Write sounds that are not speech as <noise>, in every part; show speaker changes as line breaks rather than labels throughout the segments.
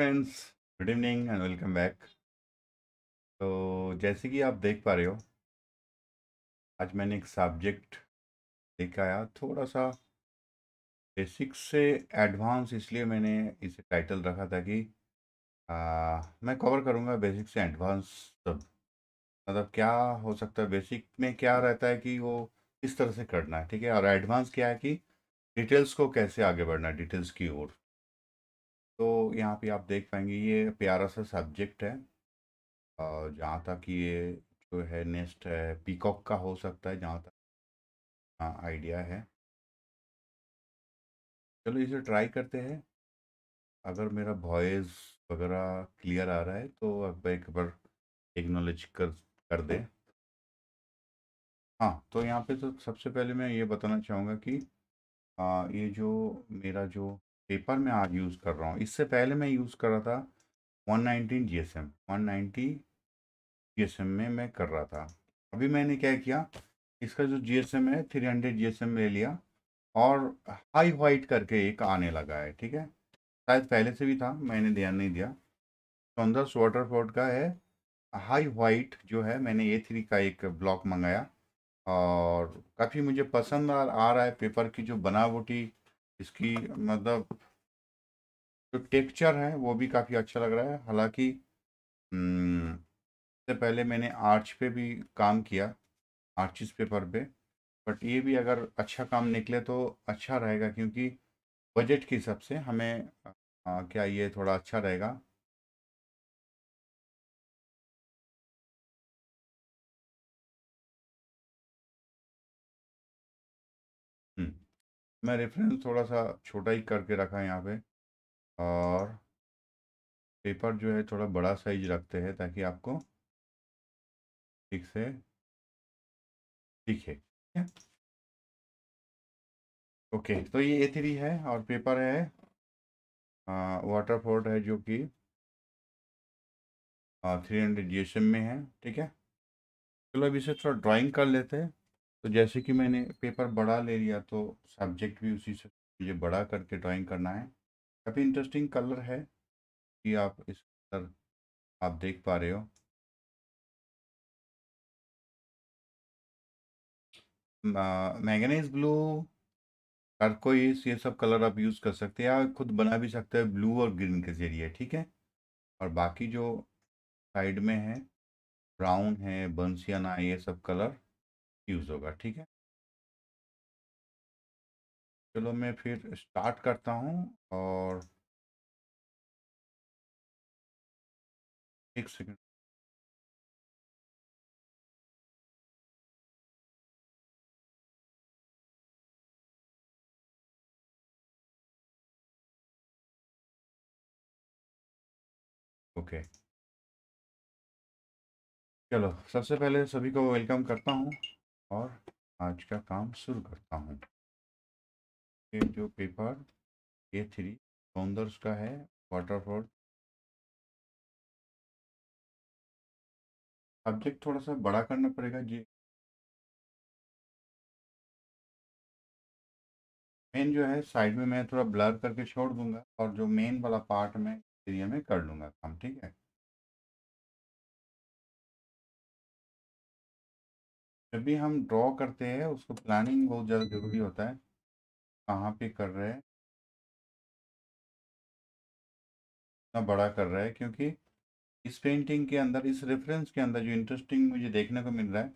Friends good evening and welcome back तो जैसे कि आप देख पा रहे हो आज मैंने एक सब्जेक्ट दिखाया थोड़ा सा बेसिक से एडवांस इसलिए मैंने इसे टाइटल रखा था कि आ, मैं कवर करूँगा बेसिक से एडवांस सब मतलब क्या हो सकता है बेसिक में क्या रहता है कि वो किस तरह से करना है ठीक है और एडवांस क्या है कि डिटेल्स को कैसे आगे बढ़ना है डिटेल्स की ओर तो यहाँ पे आप देख पाएंगे ये प्यारा सा सब्जेक्ट है और जहाँ तक ये जो है नेस्ट है पीकॉक का हो सकता है जहाँ तक आइडिया हाँ, है चलो इसे ट्राई करते हैं अगर मेरा वॉइस वगैरह क्लियर आ रहा है तो आप एक बार एक्नोलेज कर कर दें हाँ तो यहाँ पे तो सबसे पहले मैं ये बताना चाहूँगा कि आ, ये जो मेरा जो पेपर में आज यूज़ कर रहा हूँ इससे पहले मैं यूज़ कर रहा था one nineteen G S M one ninety G S M में मैं कर रहा था अभी मैंने क्या किया इसका जो जी एस एम है three hundred G S M ले लिया और हाई वाइट करके एक आने लगा है ठीक है शायद पहले से भी था मैंने ध्यान नहीं दिया सौंदर्स वाटरफोर्ड का है हाई वाइट जो है मैंने ए थ्री का एक ब्लॉक मंगाया और काफ़ी मुझे पसंद आ रहा है पेपर की जो बनावटी इसकी मतलब जो तो टेक्चर है वो भी काफ़ी अच्छा लग रहा है हालांकि हम्म, इससे पहले मैंने आर्च पे भी काम किया आर्चिस पेपर पे बट ये भी अगर अच्छा काम निकले तो अच्छा रहेगा क्योंकि बजट के हिसाब से हमें
आ, क्या ये थोड़ा अच्छा रहेगा मैं रेफरेंस थोड़ा सा छोटा ही करके रखा यहाँ पे और पेपर जो है थोड़ा बड़ा साइज रखते हैं ताकि आपको ठीक से दिखे ओके तो ये ए थ्री है और पेपर है
वाटर फोर्ट है जो कि थ्री हंड्रेड जी में है ठीक है चलो अभी इसे थोड़ा ड्राइंग कर लेते हैं तो जैसे कि मैंने पेपर बड़ा ले लिया तो सब्जेक्ट भी उसी से मुझे बड़ा करके ड्राइंग करना है काफ़ी इंटरेस्टिंग
कलर है कि आप इस कलर आप देख पा रहे हो मैगनीज
ब्लू कोई ये सब कलर आप यूज़ कर सकते हैं या खुद बना भी सकते हैं ब्लू और ग्रीन के जरिए ठीक है और बाकी जो साइड में है ब्राउन है बंसियाना ये सब कलर यूज़ होगा ठीक है
चलो मैं फिर स्टार्ट करता हूं और एक सेकेंड ओके okay. चलो सबसे पहले सभी को वेलकम करता हूं और आज का काम शुरू करता हूँ ये जो पेपर ए थ्री सौंदर्स का है वाटरफॉल सब्जेक्ट थोड़ा सा बड़ा करना पड़ेगा जी मेन जो है साइड में मैं थोड़ा ब्लर करके छोड़ दूंगा और जो मेन वाला पार्ट में एरिया में कर लूंगा काम ठीक है जब भी हम ड्रॉ करते हैं उसको प्लानिंग बहुत ज़्यादा ज़रूरी होता है कहाँ पे कर रहे हैं इतना बड़ा कर रहा है क्योंकि इस पेंटिंग के अंदर इस रेफरेंस के अंदर
जो इंटरेस्टिंग मुझे देखने को मिल रहा है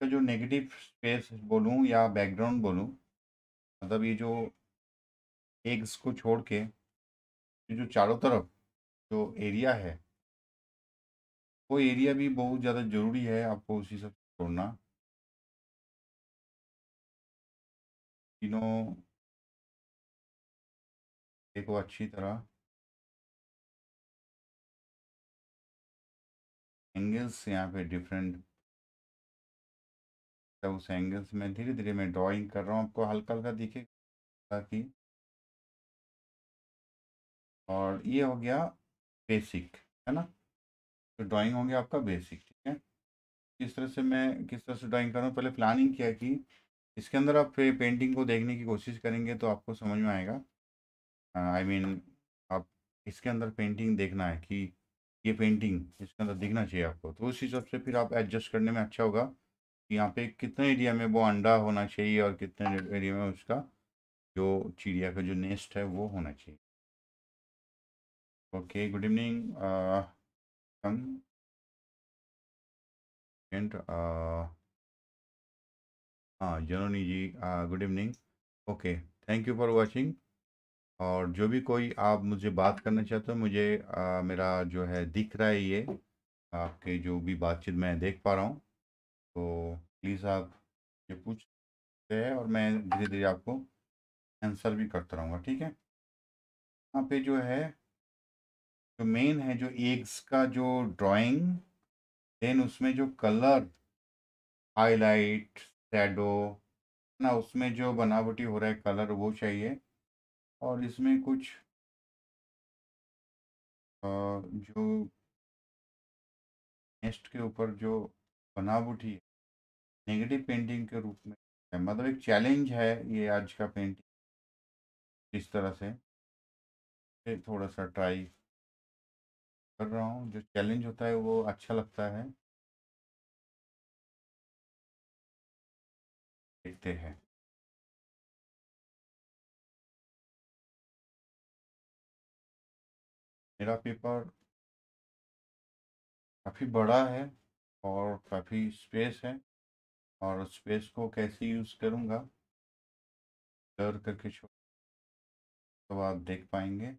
तो जो नेगेटिव स्पेस बोलूँ या बैकग्राउंड बोलूँ मतलब ये जो एग्स को छोड़ के
जो चारों तरफ जो एरिया है वो एरिया भी बहुत ज़्यादा ज़रूरी है आपको उसी सब छोड़ना तीनों को अच्छी तरह एंगल्स यहाँ पे डिफरेंट तो उस एंगल्स में धीरे धीरे मैं ड्राइंग कर रहा हूँ आपको हल्का हल्का दिखेगा ताकि और ये हो गया बेसिक है ना तो ड्राइंग हो गया आपका
बेसिक किस तरह से मैं किस तरह से ड्राइंग कर रहा हूँ पहले प्लानिंग किया कि इसके अंदर आप फिर पेंटिंग को देखने की कोशिश करेंगे तो आपको समझ में आएगा आई मीन आप इसके अंदर पेंटिंग देखना है कि ये पेंटिंग इसके अंदर दिखना चाहिए आपको तो उस हिसाब से फिर आप एडजस्ट करने में अच्छा होगा कि यहाँ पे कितने एरिया में वो अंडा होना चाहिए और कितने एरिया में उसका जो चिड़िया का जो नेस्ट है वो होना चाहिए
okay good evening second uh, हाँ जनोनी ji
good evening okay thank you for watching और जो भी कोई आप मुझे बात करना चाहते हो मुझे आ, uh, मेरा जो है दिख रहा है ये आपके जो भी बातचीत मैं देख पा रहा हूँ तो प्लीज़ आप ये पूछते हैं और मैं धीरे धीरे आपको आंसर भी करता रहूँगा ठीक है यहाँ पे जो है जो मेन है जो एग्स का जो ड्राइंग देन उसमें जो कलर हाईलाइट शेडो ना
उसमें जो बनावटी हो रहा है कलर वो चाहिए और इसमें कुछ जो नेस्ट के ऊपर जो बनावटी है नेगेटिव पेंटिंग के रूप में है मतलब एक
चैलेंज है ये आज का पेंटिंग इस तरह से
थोड़ा सा ट्राई कर रहा हूँ जो चैलेंज होता है वो अच्छा लगता है देखते हैं मेरा पेपर काफ़ी बड़ा है
और काफ़ी स्पेस है और स्पेस को कैसे यूज़ करूँगा
डर करके छोड़ तो आप देख पाएंगे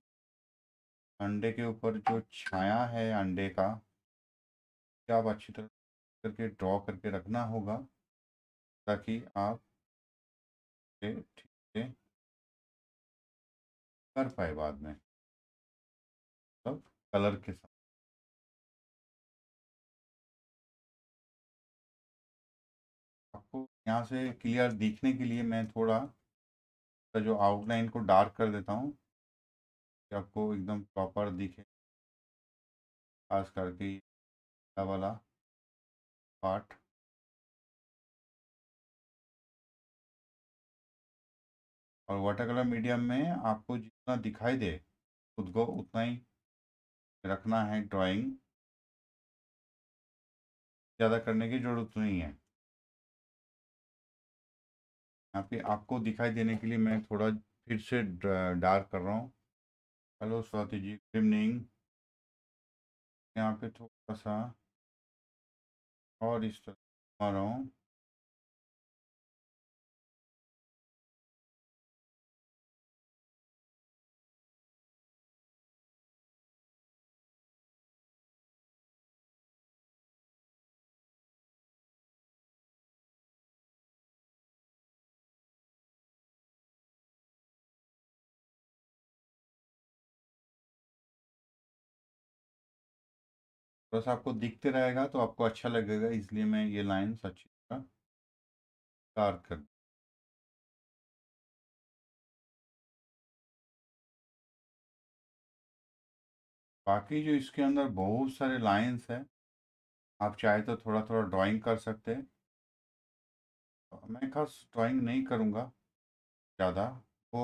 अंडे के ऊपर जो छाया है अंडे का आप अच्छी तरह करके ड्रॉ करके रखना होगा ताकि आप ठीक से कर पाए बाद में तो कलर के साथ आपको यहाँ से क्लियर दिखने के लिए मैं थोड़ा जो आउटलाइन को डार्क कर देता हूँ आपको एकदम प्रॉपर दिखे खास करके वाला पार्ट और वाटर कलर मीडियम में आपको जितना दिखाई दे खुद को उतना ही रखना है ड्राइंग ज़्यादा करने की ज़रूरत नहीं है
यहाँ पे आपको दिखाई देने के लिए मैं थोड़ा फिर से डार्क कर रहा हूँ hello
Swati ji good evening यहाँ पे थोड़ा सा और इस तरह आ रहा हूँ बस आपको दिखते रहेगा तो आपको अच्छा लगेगा इसलिए मैं ये लाइन्स अच्छी तरह कार कर बाकी जो इसके अंदर बहुत सारे लाइंस हैं आप
चाहे तो थोड़ा थोड़ा ड्राइंग कर सकते हैं मैं खास ड्राइंग नहीं करूँगा ज़्यादा वो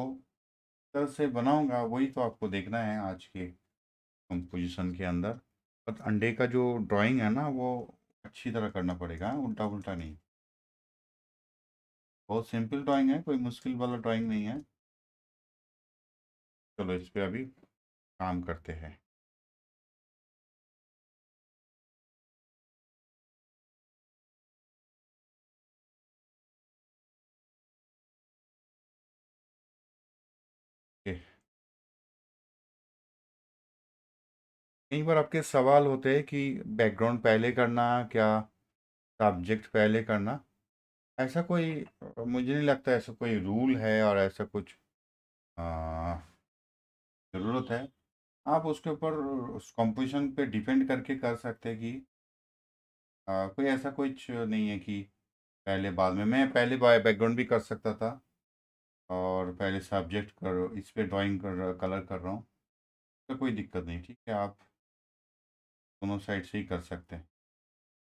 तरह से बनाऊँगा वही तो आपको देखना है आज के कंपोजिशन के अंदर पर अंडे का जो ड्राइंग है ना वो अच्छी तरह करना पड़ेगा उल्टा उल्टा नहीं बहुत सिंपल
ड्राइंग है कोई मुश्किल वाला ड्राइंग नहीं है चलो इस पर अभी काम करते हैं कई बार आपके सवाल होते हैं कि बैकग्राउंड पहले करना
क्या सब्जेक्ट पहले करना ऐसा कोई मुझे नहीं लगता ऐसा कोई रूल है और ऐसा कुछ ज़रूरत है आप उसके ऊपर उस कंपोजिशन पे डिपेंड करके कर सकते हैं कि आ, कोई ऐसा कुछ नहीं है कि पहले बाद में मैं पहले बैकग्राउंड भी कर सकता था और पहले सब्जेक्ट कर इस पर ड्राॅइंग कर कलर कर रहा हूँ तो कोई दिक्कत नहीं ठीक है आप दोनों साइड से ही कर सकते हैं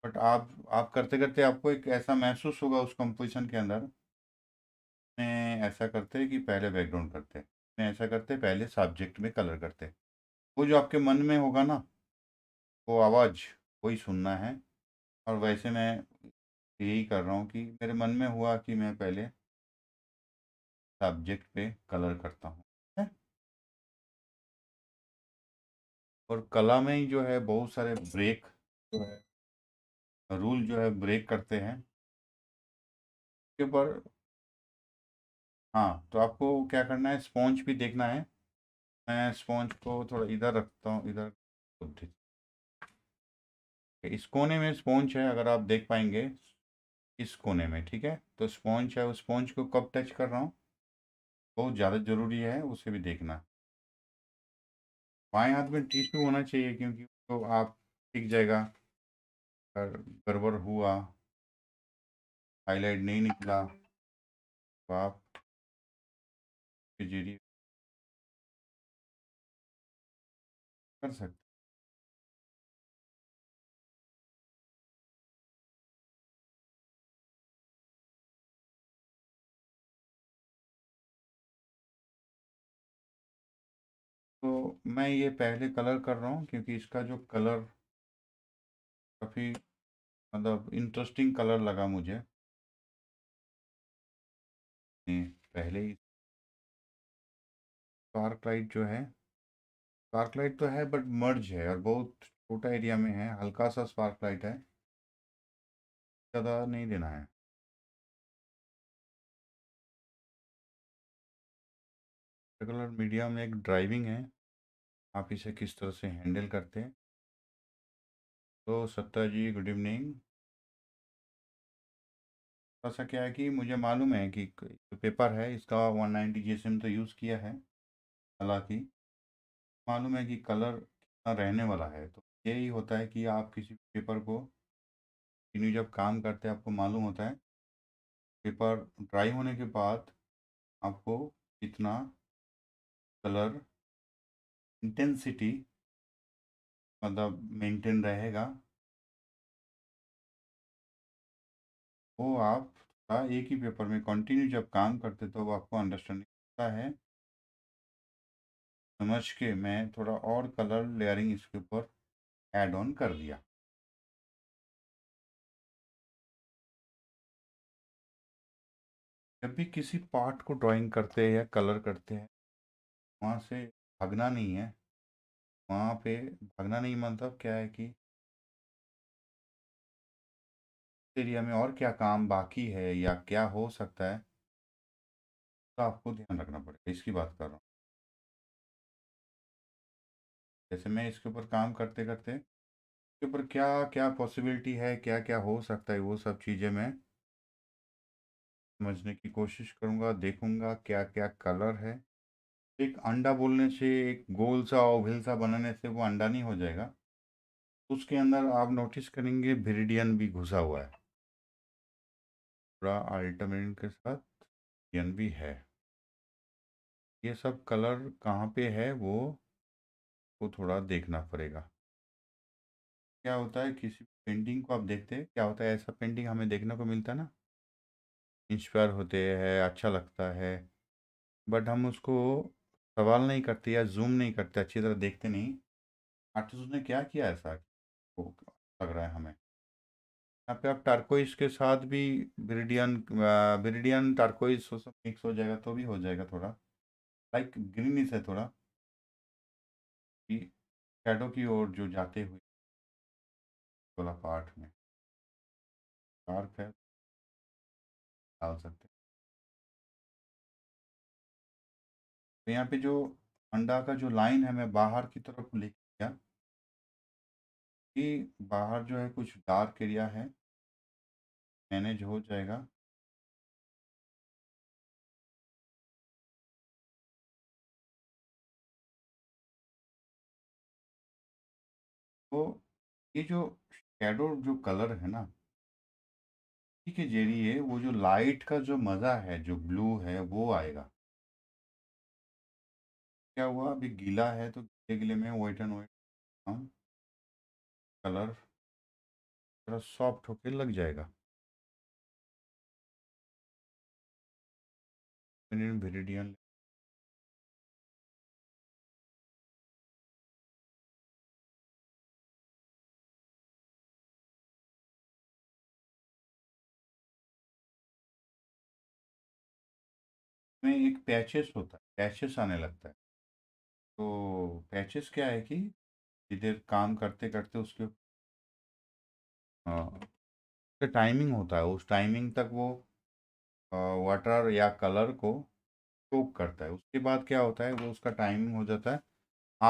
बट आप आप करते करते आपको एक ऐसा महसूस होगा उस कंपोजिशन के अंदर में ऐसा करते कि पहले बैकग्राउंड करते हैं ऐसा करते पहले सब्जेक्ट में कलर करते वो जो आपके मन में होगा ना वो आवाज़ वही सुनना है और वैसे मैं यही कर रहा हूँ कि मेरे मन में हुआ कि मैं पहले
सब्जेक्ट पे कलर करता हूँ और कला में ही जो है बहुत सारे ब्रेक जो है रूल जो है ब्रेक करते हैं उसके ऊपर
हाँ तो आपको क्या करना है स्पॉन्ज भी देखना है मैं स्पॉन्ज को थोड़ा इधर रखता हूँ इधर इस कोने में स्पॉन्ज है अगर आप देख पाएंगे इस कोने में ठीक है तो स्पॉन्ज है उस स्पॉन्ज को कब टच कर रहा हूँ बहुत ज़्यादा ज़रूरी है उसे भी देखना વાય આટમે ટીચ થવું હોના જોઈએ કેમ કે તો આપ ઠીક જાઈગા
પર બરબર હુઆ હાઈલાઈટ નહી નીકલા આપ કે દેરી કન્સેપ્ટ तो मैं ये पहले कलर कर रहा हूँ क्योंकि इसका जो कलर काफ़ी मतलब इंटरेस्टिंग कलर लगा मुझे पहले ही स्पार्क लाइट जो है
स्पार्क लाइट तो है बट मर्ज है और बहुत छोटा एरिया में है हल्का सा स्पार्क लाइट है
ज़्यादा नहीं देना है कलर मीडिया में एक ड्राइविंग है आप इसे किस तरह से हैंडल करते हैं तो सत्ता जी गुड
इवनिंग ऐसा क्या है कि मुझे मालूम है कि जो पेपर है इसका 190 नाइन्टी तो यूज़ किया है हालांकि मालूम है कि कलर कितना रहने वाला है तो यही होता है कि आप किसी पेपर को कंटिन्यू जब काम करते हैं आपको मालूम होता है पेपर ड्राई होने के
बाद आपको कितना कलर इंटेंसिटी मतलब मेंटेन रहेगा वो आप थोड़ा एक ही पेपर में कंटिन्यू जब काम करते तो वो आपको अंडरस्टैंडिंग होता है समझ के मैं थोड़ा और कलर लेयरिंग इसके ऊपर एड ऑन कर दिया जब भी किसी पार्ट को ड्राइंग करते हैं या कलर करते हैं वहाँ से भागना नहीं है
वहाँ पे भागना नहीं मतलब क्या है कि
एरिया में और क्या काम बाकी है या क्या हो सकता है तो आपको ध्यान रखना पड़ेगा इसकी बात कर रहा हूँ जैसे मैं इसके ऊपर काम करते करते इसके ऊपर क्या क्या पॉसिबिलिटी
है क्या क्या हो सकता है वो सब चीज़ें मैं समझने की कोशिश करूँगा देखूँगा क्या क्या कलर है एक अंडा बोलने से एक गोल सा ओवल सा बनाने से वो अंडा नहीं हो जाएगा उसके अंदर आप नोटिस करेंगे भिरीडियन भी घुसा हुआ है पूरा अल्टरनेट के साथ विरिडियन भी है ये सब कलर कहाँ पे है वो को थोड़ा देखना पड़ेगा क्या होता है किसी पेंटिंग को आप देखते हैं क्या होता है ऐसा पेंटिंग हमें देखने को मिलता है ना इंस्पायर होते हैं अच्छा लगता है बट हम उसको सवाल नहीं करते या जूम नहीं करते अच्छी तरह देखते नहीं आर्टिस्ट उसने क्या किया ऐसा लग रहा है हमें यहाँ पे आप टार्कोइस के साथ भी ब्रिडियन ब्रिडियन सब मिक्स हो जाएगा तो भी हो जाएगा थोड़ा लाइक ग्रीनिश है थोड़ा
कि शेडो की ओर जो जाते हुए थोड़ा पार्ट में डार्क है डाल सकते तो यहाँ पे जो अंडा का जो लाइन है मैं बाहर की तरफ लिख दिया कि बाहर जो है कुछ डार्क एरिया है मैनेज हो जाएगा तो ये जो शेडो जो
कलर है ना के जरिए वो जो लाइट का जो मज़ा है जो
ब्लू है वो आएगा क्या हुआ अभी गीला है तो गीले गीले में वाइट एंड वाइट कलर थोड़ा सॉफ्ट होके लग जाएगा वेरिडियन में एक पैचेस होता है पैचेस आने लगता है तो
पैचेस क्या है कि इधर काम करते करते उसके उसका टाइमिंग होता है उस टाइमिंग तक वो वाटर या कलर को चोक करता है उसके बाद क्या होता है वो उसका टाइमिंग हो जाता है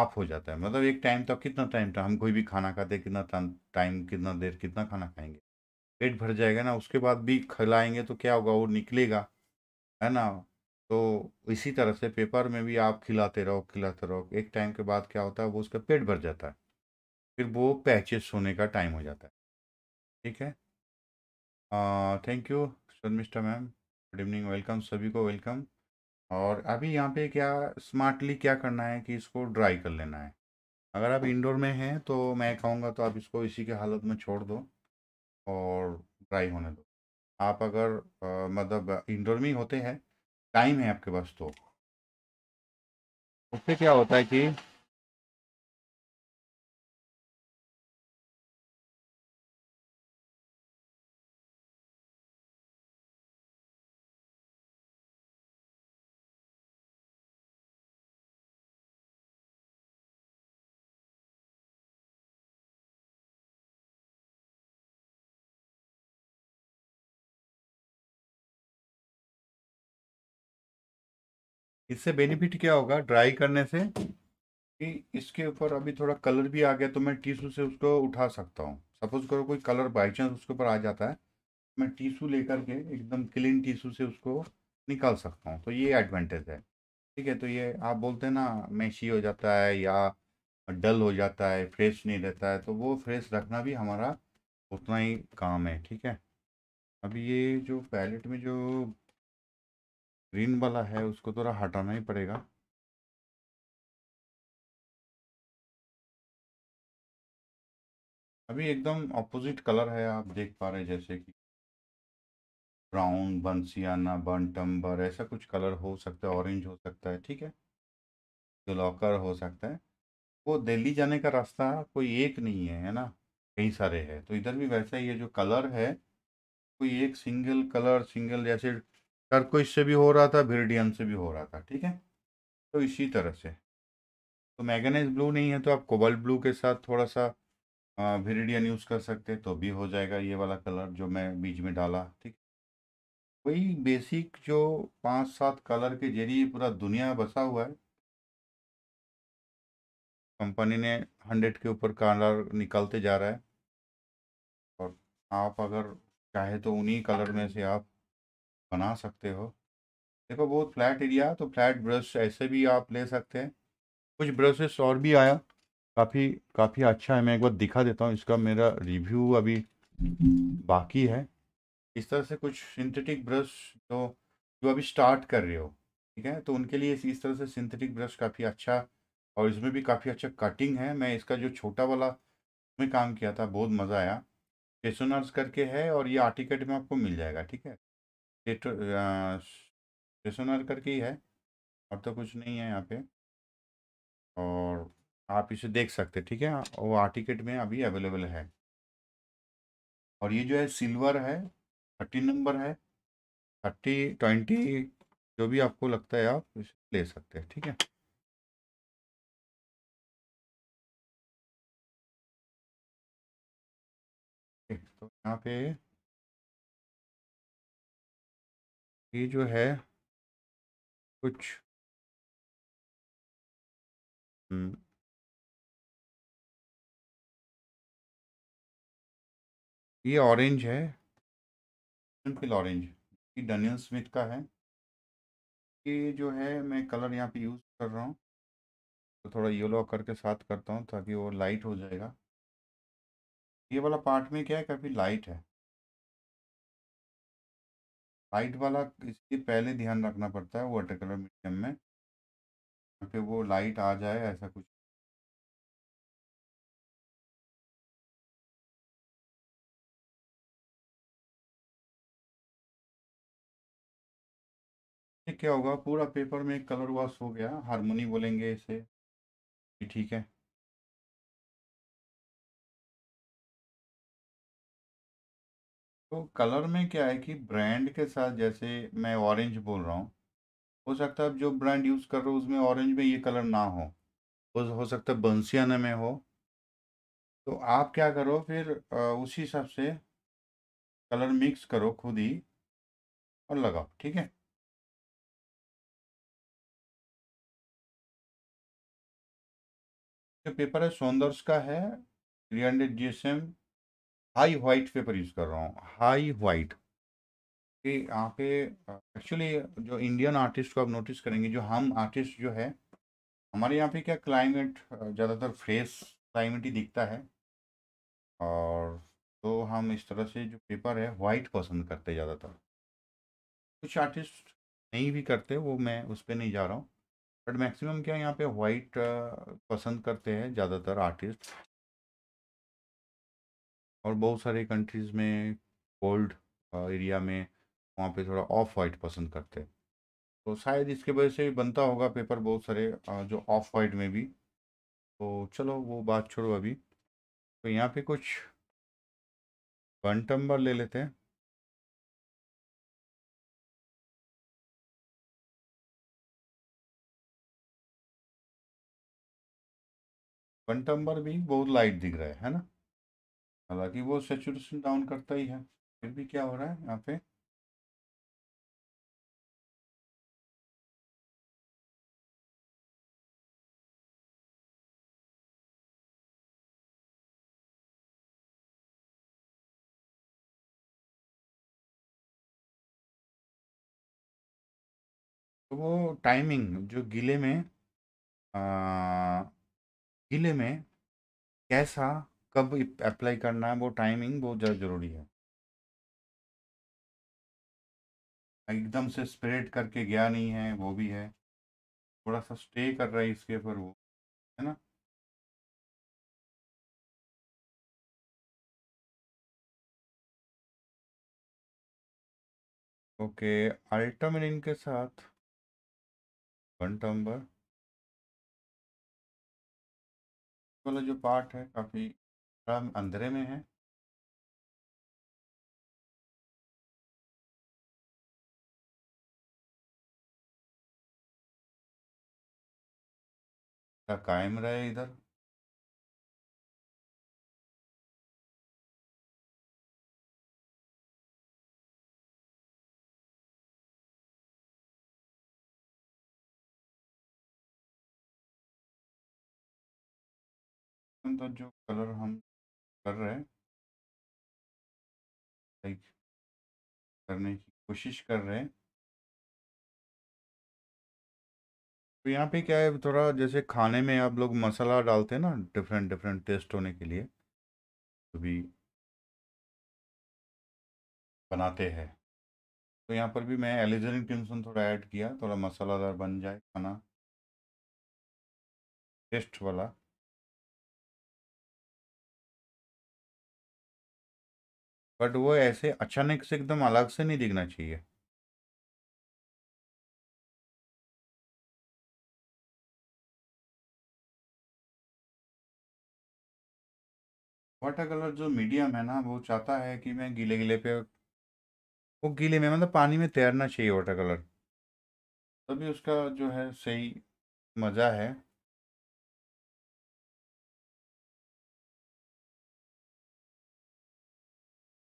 ऑफ हो जाता है मतलब एक टाइम तक तो कितना टाइम था हम कोई भी खाना खाते कितना टाइम कितना देर कितना खाना खाएंगे पेट भर जाएगा ना उसके बाद भी खिलाएंगे तो क्या होगा वो निकलेगा है ना तो इसी तरह से पेपर में भी आप खिलाते रहो खिलाते रहो एक टाइम के बाद क्या होता है वो उसका पेट भर जाता है फिर वो पैचेस होने का टाइम हो जाता है ठीक है thank you mister ma'am good evening welcome सभी को वेलकम और अभी यहाँ पे क्या स्मार्टली क्या करना है कि इसको ड्राई कर लेना है अगर आप इंडोर में हैं तो मैं कहूँगा तो आप इसको इसी के हालत में छोड़ दो और ड्राई होने दो आप अगर मतलब इंडोर में ही होते हैं
टाइम है आपके पास तो उससे तो क्या होता है कि इससे बेनिफिट क्या होगा ड्राई करने से कि
इसके ऊपर अभी थोड़ा कलर भी आ गया तो मैं टीशू से उसको उठा सकता हूँ सपोज करो कोई कलर बाई चांस उसके ऊपर आ जाता है मैं टीशू लेकर के एकदम क्लीन टीशू से उसको निकाल सकता हूँ तो ये एडवांटेज है ठीक है तो ये आप बोलते हैं ना मैशी हो जाता है या डल हो जाता है फ्रेश नहीं रहता है तो वो फ्रेश रखना भी हमारा उतना ही काम है ठीक है अभी ये जो पैलेट में जो
ग्रीन वाला है उसको थोड़ा हटाना ही पड़ेगा अभी एकदम ऑपोजिट कलर है आप देख पा रहे जैसे कि ब्राउन बंसियाना टम्बर
ऐसा कुछ कलर हो सकता है ऑरेंज हो सकता है ठीक है जो लॉकर हो सकता है वो दिल्ली जाने का रास्ता कोई एक नहीं है है ना कई सारे है तो इधर भी वैसा ही है जो कलर है कोई एक सिंगल कलर सिंगल जैसे टर्को से भी हो रहा था भिरडियम से भी हो रहा था ठीक है तो इसी तरह से तो मैगनाइज ब्लू नहीं है तो आप कोबल ब्लू के साथ थोड़ा सा भिरिडियन यूज़ कर सकते हैं तो भी हो जाएगा ये वाला कलर जो मैं बीच में डाला ठीक वही बेसिक जो पांच सात कलर के जरिए पूरा दुनिया बसा हुआ है कंपनी ने हंड्रेड के ऊपर कलर निकलते जा रहा है और आप अगर चाहे तो उन्हीं कलर में से आप बना सकते हो देखो बहुत फ्लैट एरिया तो फ्लैट ब्रश ऐसे भी आप ले सकते हैं कुछ ब्रशेस और भी आया काफ़ी काफ़ी अच्छा है मैं एक बार दिखा देता हूँ इसका मेरा रिव्यू अभी बाकी है इस तरह से कुछ सिंथेटिक ब्रश जो जो अभी स्टार्ट कर रहे हो ठीक है तो उनके लिए इस तरह से सिंथेटिक ब्रश काफ़ी अच्छा और इसमें भी काफ़ी अच्छा कटिंग है मैं इसका जो छोटा वाला में काम किया था बहुत मज़ा आया पेसोनर्स करके है और ये आर्टिकेट में आपको मिल जाएगा ठीक है स्टेशनर करके ही है और तो कुछ नहीं है यहाँ पे और आप इसे देख सकते ठीक है वो आर्टिकेट में अभी अवेलेबल है और ये जो है सिल्वर है थर्टी नंबर है थर्टी ट्वेंटी
जो भी आपको लगता है आप इसे ले सकते हैं ठीक है तो यहाँ पे ये जो है कुछ ये ऑरेंज है सिंपल ऑरेंज ये डनियल स्मिथ का है
ये जो है मैं कलर यहाँ पे यूज़ कर रहा हूँ तो थोड़ा येलो करके साथ करता हूँ ताकि वो लाइट हो जाएगा ये वाला पार्ट में क्या है काफ़ी लाइट
है हाइट वाला इसलिए पहले ध्यान रखना पड़ता है वाटर कलर मीडियम में ताकि वो लाइट आ जाए ऐसा कुछ क्या होगा पूरा पेपर में कलर वॉश हो गया हारमोनी बोलेंगे इसे ठीक है तो कलर में क्या है कि ब्रांड के साथ जैसे मैं ऑरेंज बोल रहा
हूँ हो सकता है आप जो ब्रांड यूज़ कर रहे हो उसमें ऑरेंज में ये कलर ना हो वो हो सकता है बंसियाना में हो तो आप क्या करो फिर उसी हिसाब से
कलर मिक्स करो खुद ही और लगाओ ठीक है जो पेपर है सौंदर्स का है three hundred G S M high white
paper use कर रहा हूँ हाई वाइट कि यहाँ पे एक्चुअली जो इंडियन आर्टिस्ट को आप नोटिस करेंगे जो हम आर्टिस्ट जो है हमारे यहाँ पे क्या क्लाइमेट ज़्यादातर फ्रेश क्लाइमेट ही दिखता है और तो हम इस तरह से जो पेपर है वाइट पसंद करते ज़्यादातर कुछ आर्टिस्ट नहीं भी करते वो मैं उस पर नहीं जा रहा हूँ बट मैक्सिमम क्या यहाँ पे वाइट पसंद करते हैं ज़्यादातर आर्टिस्ट और बहुत सारे कंट्रीज़ में कोल्ड एरिया में वहाँ पे थोड़ा ऑफ वाइट पसंद करते हैं तो शायद इसके वजह से बनता होगा पेपर बहुत सारे जो ऑफ वाइट में भी तो
चलो वो बात छोड़ो अभी तो यहाँ पे कुछ बंटम्बर ले लेते हैं बंटम्बर भी बहुत लाइट दिख रहा है है ना हालांकि वो सेचुरेशन डाउन करता ही है फिर भी क्या हो रहा है यहाँ पे तो वो टाइमिंग जो गिले में आ,
गिले में कैसा कब अप्लाई करना है वो टाइमिंग बहुत ज़्यादा ज़रूरी
है एकदम से स्प्रेड करके गया नहीं है वो भी है थोड़ा सा स्टे कर रहा है इसके पर वो है ना ओके अल्टामिन के साथ वन टम्बर वाला जो पार्ट है काफ़ी हम अंधेरे में है कायम रहे इधर तो जो कलर हम कर रहे हैं लाइक करने की कोशिश कर रहे हैं तो यहाँ पे क्या है थोड़ा जैसे खाने में आप लोग मसाला
डालते हैं ना डिफरेंट डिफरेंट टेस्ट होने के लिए तो भी
बनाते हैं तो यहाँ पर भी मैं एलिजरिन टिमसन थोड़ा ऐड किया थोड़ा मसालादार बन जाए खाना टेस्ट वाला बट वो ऐसे अचानक से एकदम अलग से नहीं दिखना चाहिए वाटर कलर जो मीडियम है ना वो चाहता है
कि मैं गीले गीले पे वो गीले में मतलब पानी में तैरना चाहिए वाटर कलर
तभी उसका जो है सही मज़ा है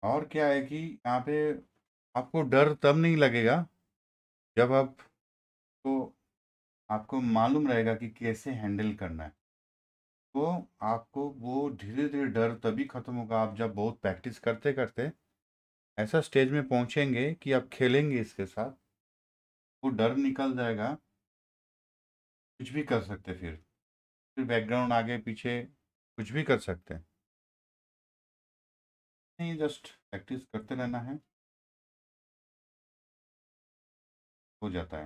और क्या है कि यहाँ पे आपको डर तब नहीं लगेगा जब आप
तो आपको मालूम रहेगा कि कैसे हैंडल करना है तो आपको वो धीरे धीरे डर तभी ख़त्म होगा आप जब बहुत प्रैक्टिस करते करते ऐसा स्टेज में पहुँचेंगे कि आप खेलेंगे इसके साथ वो डर निकल जाएगा कुछ भी कर सकते फिर फिर बैकग्राउंड आगे
पीछे कुछ भी कर सकते हैं नहीं जस्ट प्रैक्टिस करते रहना है हो जाता है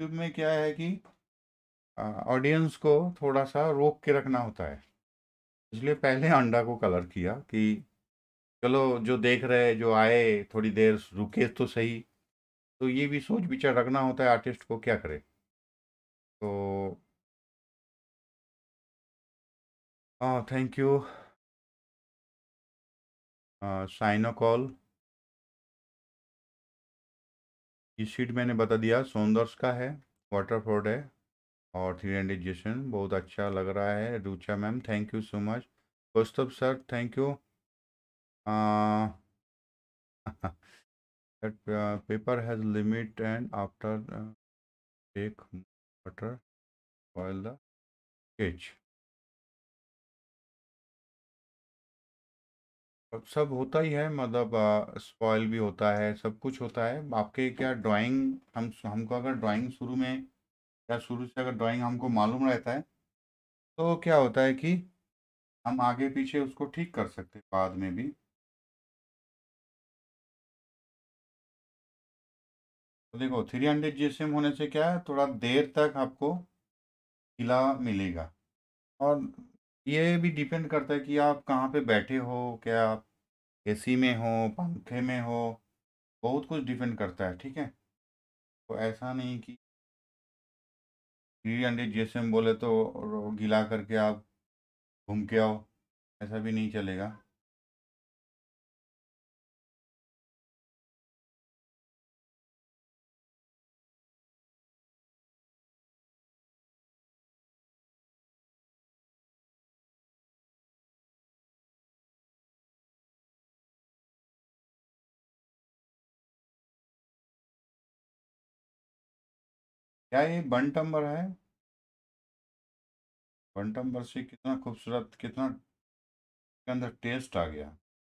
यूट्यूब में क्या है कि ऑडियंस को थोड़ा सा रोक के रखना होता है
इसलिए पहले अंडा को कलर किया कि चलो जो देख रहे जो आए
थोड़ी देर रुके तो सही तो ये भी सोच विचार रखना होता है आर्टिस्ट को क्या करे तो हाँ थैंक यू हाँ, साइनोकॉल ये सीट मैंने बता दिया सोंदर्स का है
वाटरफोर्ड है और थ्री हंड्रेड जेसन बहुत अच्छा लग रहा है Rucha ma'am thank you so much Kaustubh sir thank you हाँ।
<laughs> that uh, paper has limit and after uh, take water boil the sketch सब होता ही है मतलब
स्पॉयल भी होता है सब कुछ होता है आपके क्या ड्राइंग हम हमको अगर ड्राइंग शुरू में या शुरू से अगर ड्राइंग हमको मालूम रहता है तो क्या होता है कि
हम आगे पीछे उसको ठीक कर सकते हैं बाद में भी तो देखो थ्री हंड्रेड जी होने से क्या है थोड़ा देर तक आपको किला मिलेगा और ये
भी डिपेंड करता है कि आप कहाँ पे बैठे हो क्या आप ए में हो पंखे में हो बहुत कुछ डिपेंड करता है ठीक है तो ऐसा नहीं कि
थ्री हंड्रेड जी बोले तो गिला करके आप घूम के आओ ऐसा भी नहीं चलेगा क्या ये बंटम्बर है बंटम्बर से कितना खूबसूरत
कितना के अंदर टेस्ट आ गया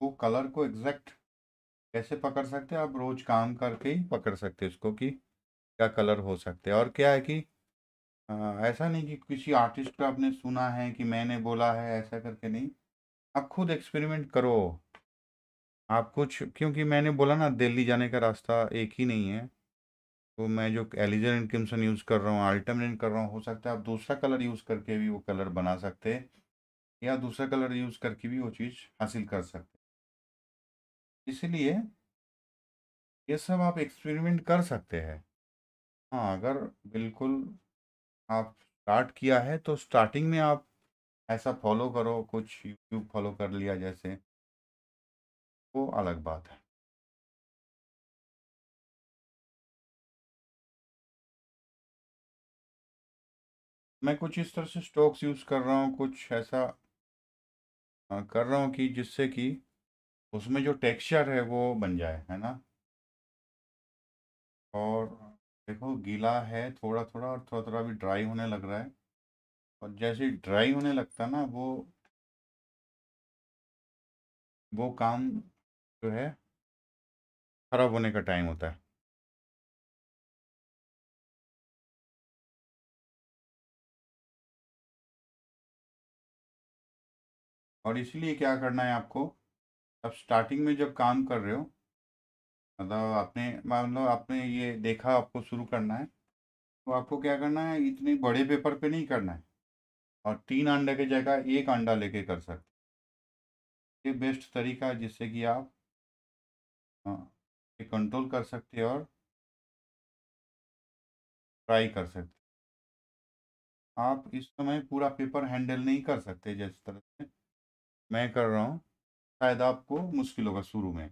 वो कलर को एग्जैक्ट कैसे पकड़ सकते हैं आप रोज काम करके ही पकड़ सकते हैं इसको कि क्या कलर हो सकते हैं और क्या है कि आ, ऐसा नहीं कि किसी आर्टिस्ट का आपने सुना है कि मैंने बोला है ऐसा करके नहीं आप खुद एक्सपेरिमेंट करो आप कुछ क्योंकि मैंने बोला ना दिल्ली जाने का रास्ता एक ही नहीं है तो मैं जो एलिजन एंड किम्सन यूज़ कर रहा हूँ अल्टरनेट कर रहा हूँ हो सकता है आप दूसरा कलर यूज़ करके भी वो कलर बना सकते हैं या दूसरा कलर यूज़ करके भी वो चीज़ हासिल कर सकते इसलिए ये सब आप एक्सपेरिमेंट कर सकते हैं हाँ अगर बिल्कुल आप स्टार्ट किया है तो स्टार्टिंग में आप ऐसा फॉलो करो
कुछ यूट्यूब फॉलो कर लिया जैसे वो अलग बात है मैं कुछ इस तरह से स्टोक्स यूज़ कर रहा हूँ कुछ ऐसा
कर रहा हूँ कि जिससे कि उसमें जो टेक्सचर है वो बन जाए है ना और देखो गीला है थोड़ा थोड़ा और थोड़ा थोड़ा अभी ड्राई होने लग रहा है और जैसे ड्राई होने लगता है ना वो
वो काम जो है ख़राब होने का टाइम होता है और इसलिए क्या करना है आपको अब स्टार्टिंग में जब काम कर रहे हो
मतलब आपने मान मतलब लो आपने ये देखा आपको शुरू करना है तो आपको क्या करना है इतने बड़े पेपर पे नहीं करना है और तीन अंडे के जगह एक अंडा
लेके कर सकते ये बेस्ट तरीका है जिससे कि आप कंट्रोल हाँ, कर सकते और ट्राई कर
सकते आप इस समय पूरा पेपर हैंडल नहीं कर सकते जैसे तरह से
मैं कर रहा हूँ शायद आपको मुश्किल होगा शुरू में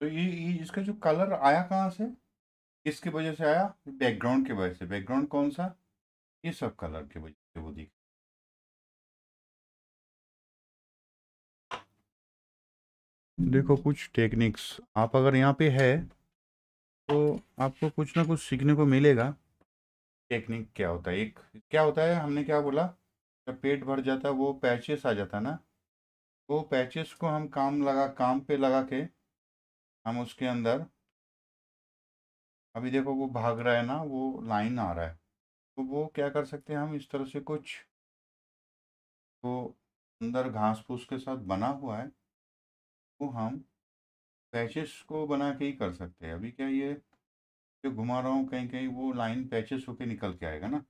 तो ये, इसका जो कलर आया कहाँ से किसकी वजह से आया बैकग्राउंड की वजह से बैकग्राउंड कौन सा ये सब कलर की वजह से वो दिख देखो कुछ टेक्निक्स आप अगर यहाँ पे है तो आपको
कुछ ना कुछ सीखने को मिलेगा टेक्निक क्या होता है एक क्या होता है हमने क्या बोला जब पेट भर जाता है वो पैचेस आ जाता है ना वो पैचेस को हम काम लगा काम पे लगा के हम उसके अंदर अभी देखो वो भाग रहा है ना वो लाइन आ रहा है तो वो क्या कर सकते हैं हम इस तरह से कुछ तो अंदर घास फूस के साथ बना हुआ है वो तो हम पैचेस को बना के ही कर सकते हैं अभी क्या ये जो
घुमा रहा हूँ कहीं कहीं वो लाइन पैचेस होके निकल के आएगा ना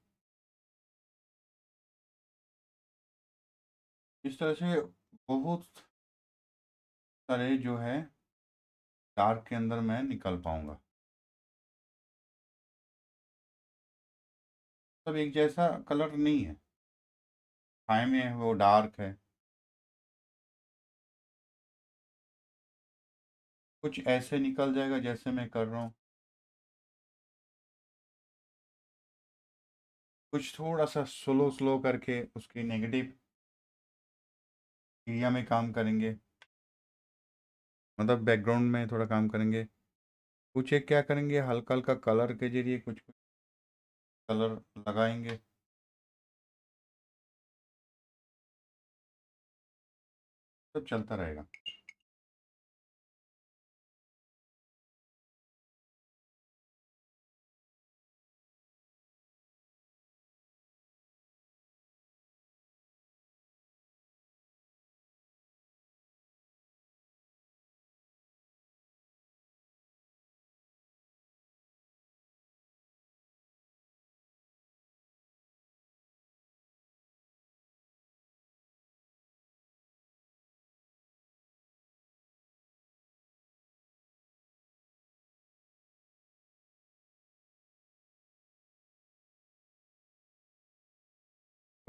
इस तरह से बहुत सारे जो है चार के अंदर मैं निकल पाऊंगा सब मतलब एक जैसा कलर नहीं है छाए में है वो डार्क है कुछ ऐसे निकल जाएगा जैसे मैं कर रहा हूँ कुछ थोड़ा सा स्लो स्लो करके उसकी नेगेटिव एरिया में काम करेंगे
मतलब बैकग्राउंड में थोड़ा काम करेंगे कुछ एक क्या करेंगे हल्का हल्का
कलर के जरिए कुछ कुछ कलर लगाएंगे सब चलता रहेगा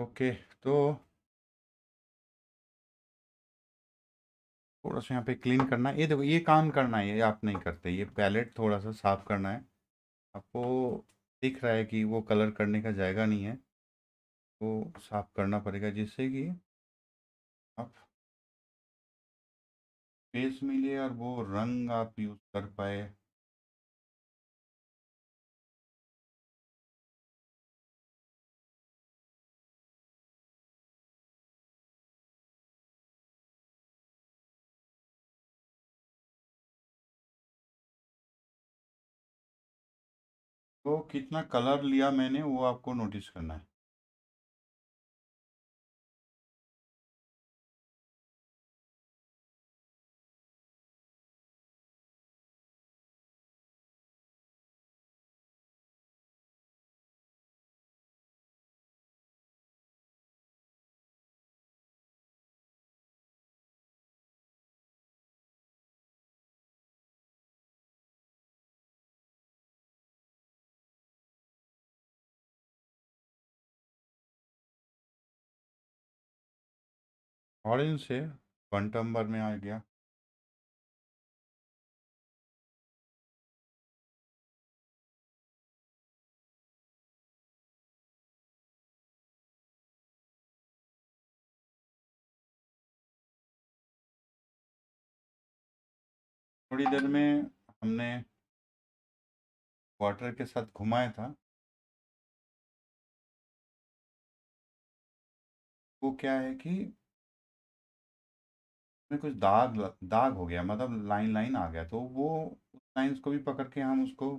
ओके तो थोड़ा
सा यहाँ पे क्लीन करना है ये देखो ये काम करना है ये आप नहीं करते ये पैलेट थोड़ा सा साफ करना है आपको दिख रहा है कि वो कलर करने का जाएगा नहीं है तो
साफ करना पड़ेगा जिससे कि आप फेस मिले और वो रंग आप यूज़ कर पाए तो कितना कलर लिया मैंने वो आपको नोटिस करना है ऑरेंज से वन में आ गया थोड़ी देर में हमने वाटर के साथ घुमाया था वो क्या है कि में कुछ दाग
दाग हो गया मतलब लाइन लाइन आ गया तो वो लाइन्स को भी पकड़ के हम उसको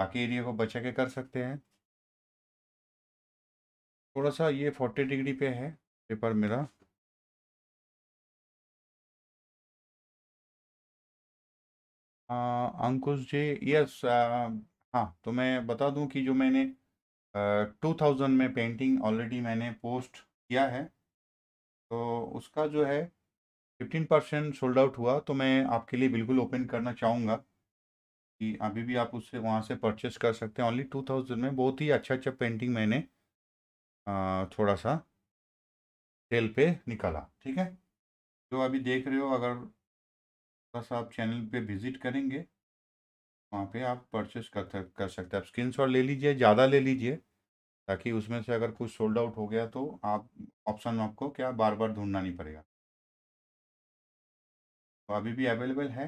बाकी एरिया को बचा के कर सकते हैं थोड़ा सा ये फोर्टी डिग्री पे है पेपर मेरा अंकुश जी यस हाँ
तो मैं बता दूं कि जो मैंने टू थाउजेंड में पेंटिंग ऑलरेडी मैंने पोस्ट किया है तो उसका जो है फिफ्टीन परसेंट सोल्ड आउट हुआ तो मैं आपके लिए बिल्कुल ओपन करना चाहूँगा कि अभी भी आप उससे वहाँ से परचेस कर सकते हैं ओनली टू थाउजेंड में बहुत ही अच्छा अच्छा पेंटिंग मैंने आ, थोड़ा सा सेल पे निकाला ठीक है जो अभी देख रहे हो अगर थोड़ा सा आप चैनल पे विजिट करेंगे वहाँ पे आप परचेस कर कर सकते हैं आप स्क्रीन शॉट ले लीजिए ज़्यादा ले लीजिए ताकि उसमें से अगर कुछ सोल्ड आउट हो गया तो आप ऑप्शन आपको क्या बार बार ढूंढना नहीं पड़ेगा
तो अभी भी अवेलेबल है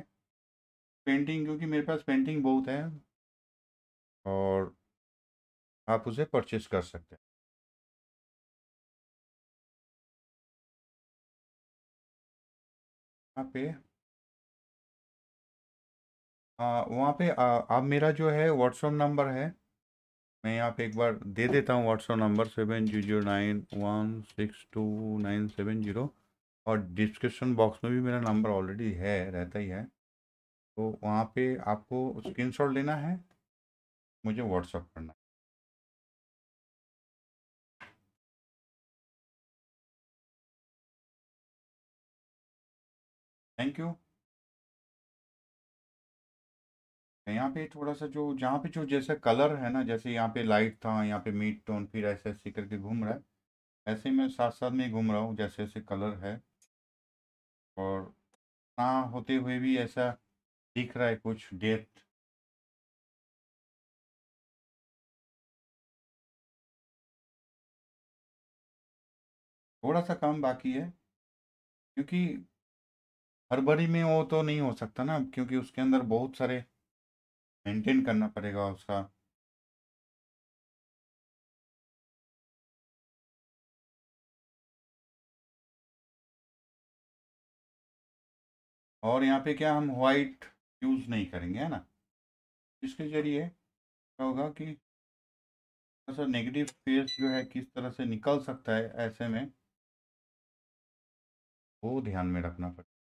पेंटिंग क्योंकि मेरे पास पेंटिंग बहुत है और आप उसे परचेस कर सकते हैं वहाँ पे वहाँ पे आप मेरा जो है व्हाट्सअप
नंबर है मैं यहाँ पे एक बार दे देता हूँ WhatsApp number seven zero nine one six two nine seven zero और डिस्क्रिप्शन बॉक्स में भी मेरा नंबर ऑलरेडी
है रहता ही है तो वहाँ पे आपको स्क्रीनशॉट लेना है मुझे व्हाट्सअप करना है थैंक यू यहाँ पे थोड़ा सा जो जहाँ पे जो
जैसा कलर है ना जैसे यहाँ पे लाइट था यहाँ पे मीट टोन फिर ऐसे ऐसे करके घूम रहा है ऐसे मैं साथ साथ में घूम रहा हूँ जैसे ऐसे कलर है और ना
होते हुए भी ऐसा दिख रहा है कुछ डेथ थोड़ा सा काम बाकी है क्योंकि हड़बड़ी में वो तो नहीं हो सकता ना क्योंकि उसके अंदर बहुत सारे मेंटेन करना पड़ेगा उसका और यहाँ पे क्या हम वाइट यूज़ नहीं करेंगे है ना इसके ज़रिए क्या होगा कि ऐसा नेगेटिव फेस जो है किस तरह से निकल सकता है ऐसे में वो ध्यान में रखना पड़ेगा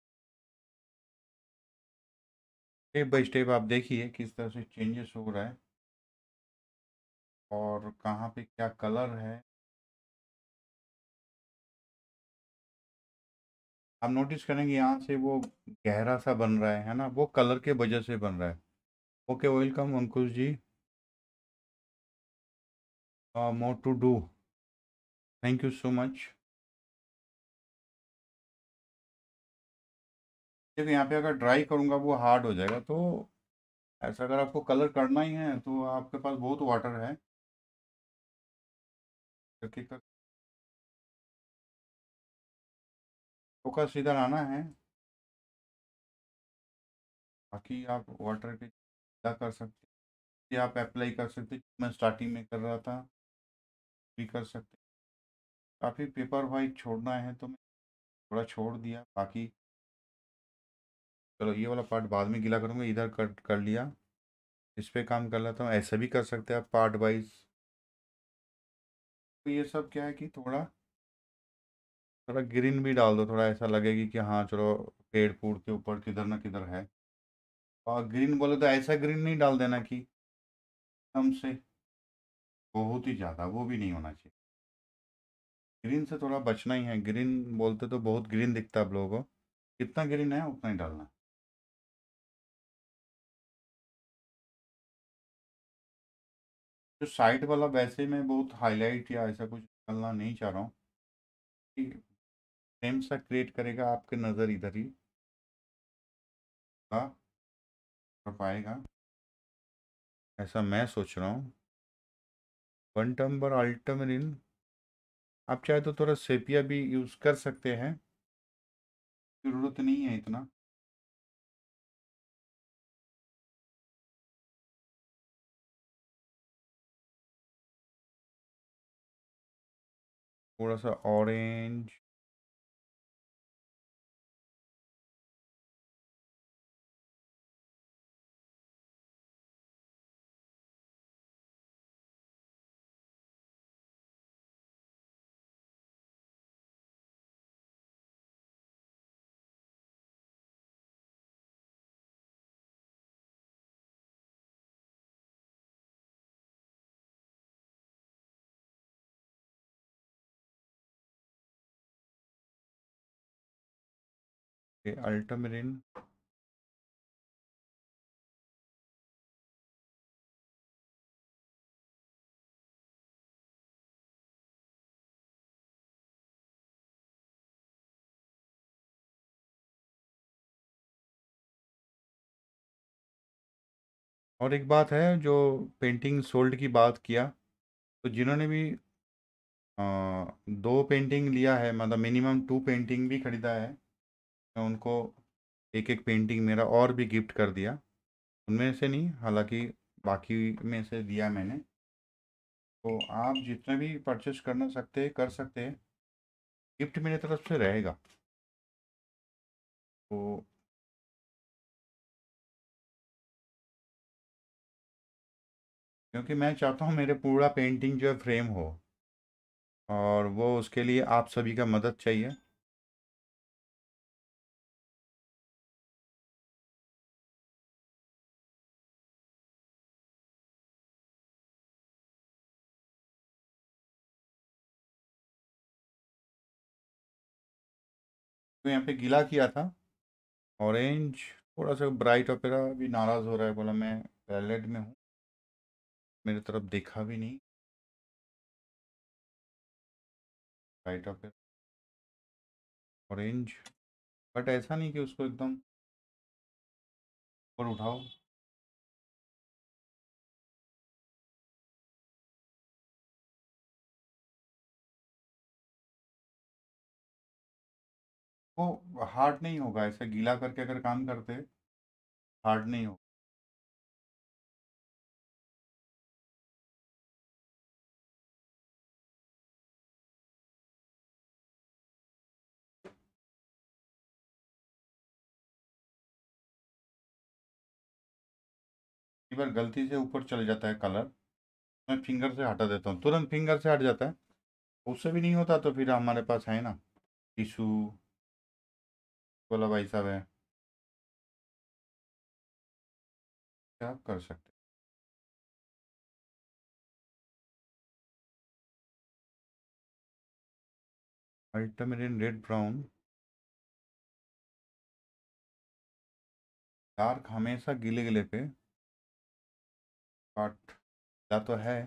स्टेप बाई स्टेप आप देखिए किस तरह से चेंजेस हो रहा है और कहाँ पे क्या कलर है आप नोटिस करेंगे यहाँ से वो
गहरा सा बन रहा है है ना वो कलर के वजह से बन रहा है okay welcome Ankush ji
more to do thank you so much देखो यहाँ पे अगर ड्राई करूँगा वो हार्ड हो जाएगा तो ऐसा अगर आपको कलर करना ही है तो आपके पास बहुत वाटर है फोकस इधर आना है बाकी आप वाटर के कर सकते आप अप्लाई कर सकते मैं स्टार्टिंग में कर रहा था भी कर सकते काफ़ी पेपर वाइज छोड़ना है तो मैं थोड़ा छोड़ दिया बाकी
चलो ये वाला पार्ट बाद में गिला करूँगा इधर कर कर लिया इस पर काम कर लेता हूँ ऐसे भी कर सकते हैं आप पार्ट वाइज तो ये सब क्या है कि थोड़ा थोड़ा ग्रीन भी डाल दो थोड़ा ऐसा लगेगी कि हाँ चलो पेड़ पूड़ के ऊपर किधर ना किधर है और ग्रीन बोले तो ऐसा ग्रीन नहीं डाल देना कि से बहुत ही ज़्यादा वो भी नहीं होना चाहिए
ग्रीन से थोड़ा बचना ही है ग्रीन बोलते तो बहुत ग्रीन दिखता है आप लोगों को कितना ग्रीन है उतना ही डालना जो साइड वाला वैसे मैं बहुत हाईलाइट या ऐसा कुछ डालना नहीं चाह रहा हूँ सेम सा क्रिएट करेगा आपके नज़र इधर ही हाँ। पाएगा ऐसा मैं सोच रहा हूँ वन टम्बर अल्टमरिन आप चाहे तो थोड़ा सेपिया भी यूज़ कर सकते हैं ज़रूरत नहीं है इतना थोड़ा सा ऑरेंज ultramarine और एक बात है जो पेंटिंग सोल्ड की बात किया तो जिन्होंने भी आ, दो
पेंटिंग लिया है मतलब मिनिमम टू पेंटिंग भी ख़रीदा है उनको एक एक पेंटिंग मेरा और भी गिफ्ट कर दिया उनमें से नहीं हालांकि बाकी में से दिया मैंने तो आप जितना भी परचेज करना सकते हैं कर सकते हैं
गिफ्ट मेरी तरफ से रहेगा तो क्योंकि मैं चाहता हूँ मेरे पूरा पेंटिंग जो है फ्रेम हो और वो उसके लिए आप सभी का मदद चाहिए तो यहाँ पे गीला किया था ऑरेंज थोड़ा सा ब्राइट ओपेरा भी नाराज़ हो रहा है बोला मैं पैलेट में हूँ मेरी तरफ देखा भी नहीं ब्राइट ओपेरा ऑरेंज बट ऐसा नहीं कि उसको एकदम ऊपर उठाओ वो हार्ड नहीं होगा ऐसे गीला करके अगर काम करते हार्ड नहीं होगा बार गलती से ऊपर चल जाता है
कलर मैं फिंगर से हटा देता हूँ तुरंत फिंगर से हट जाता है उससे भी नहीं होता तो फिर
हमारे पास है ना टिशू बोला भाई साहब है क्या आप कर सकते अल्टामेरियन रेड ब्राउन डार्क हमेशा गीले गिले पे बट
या तो है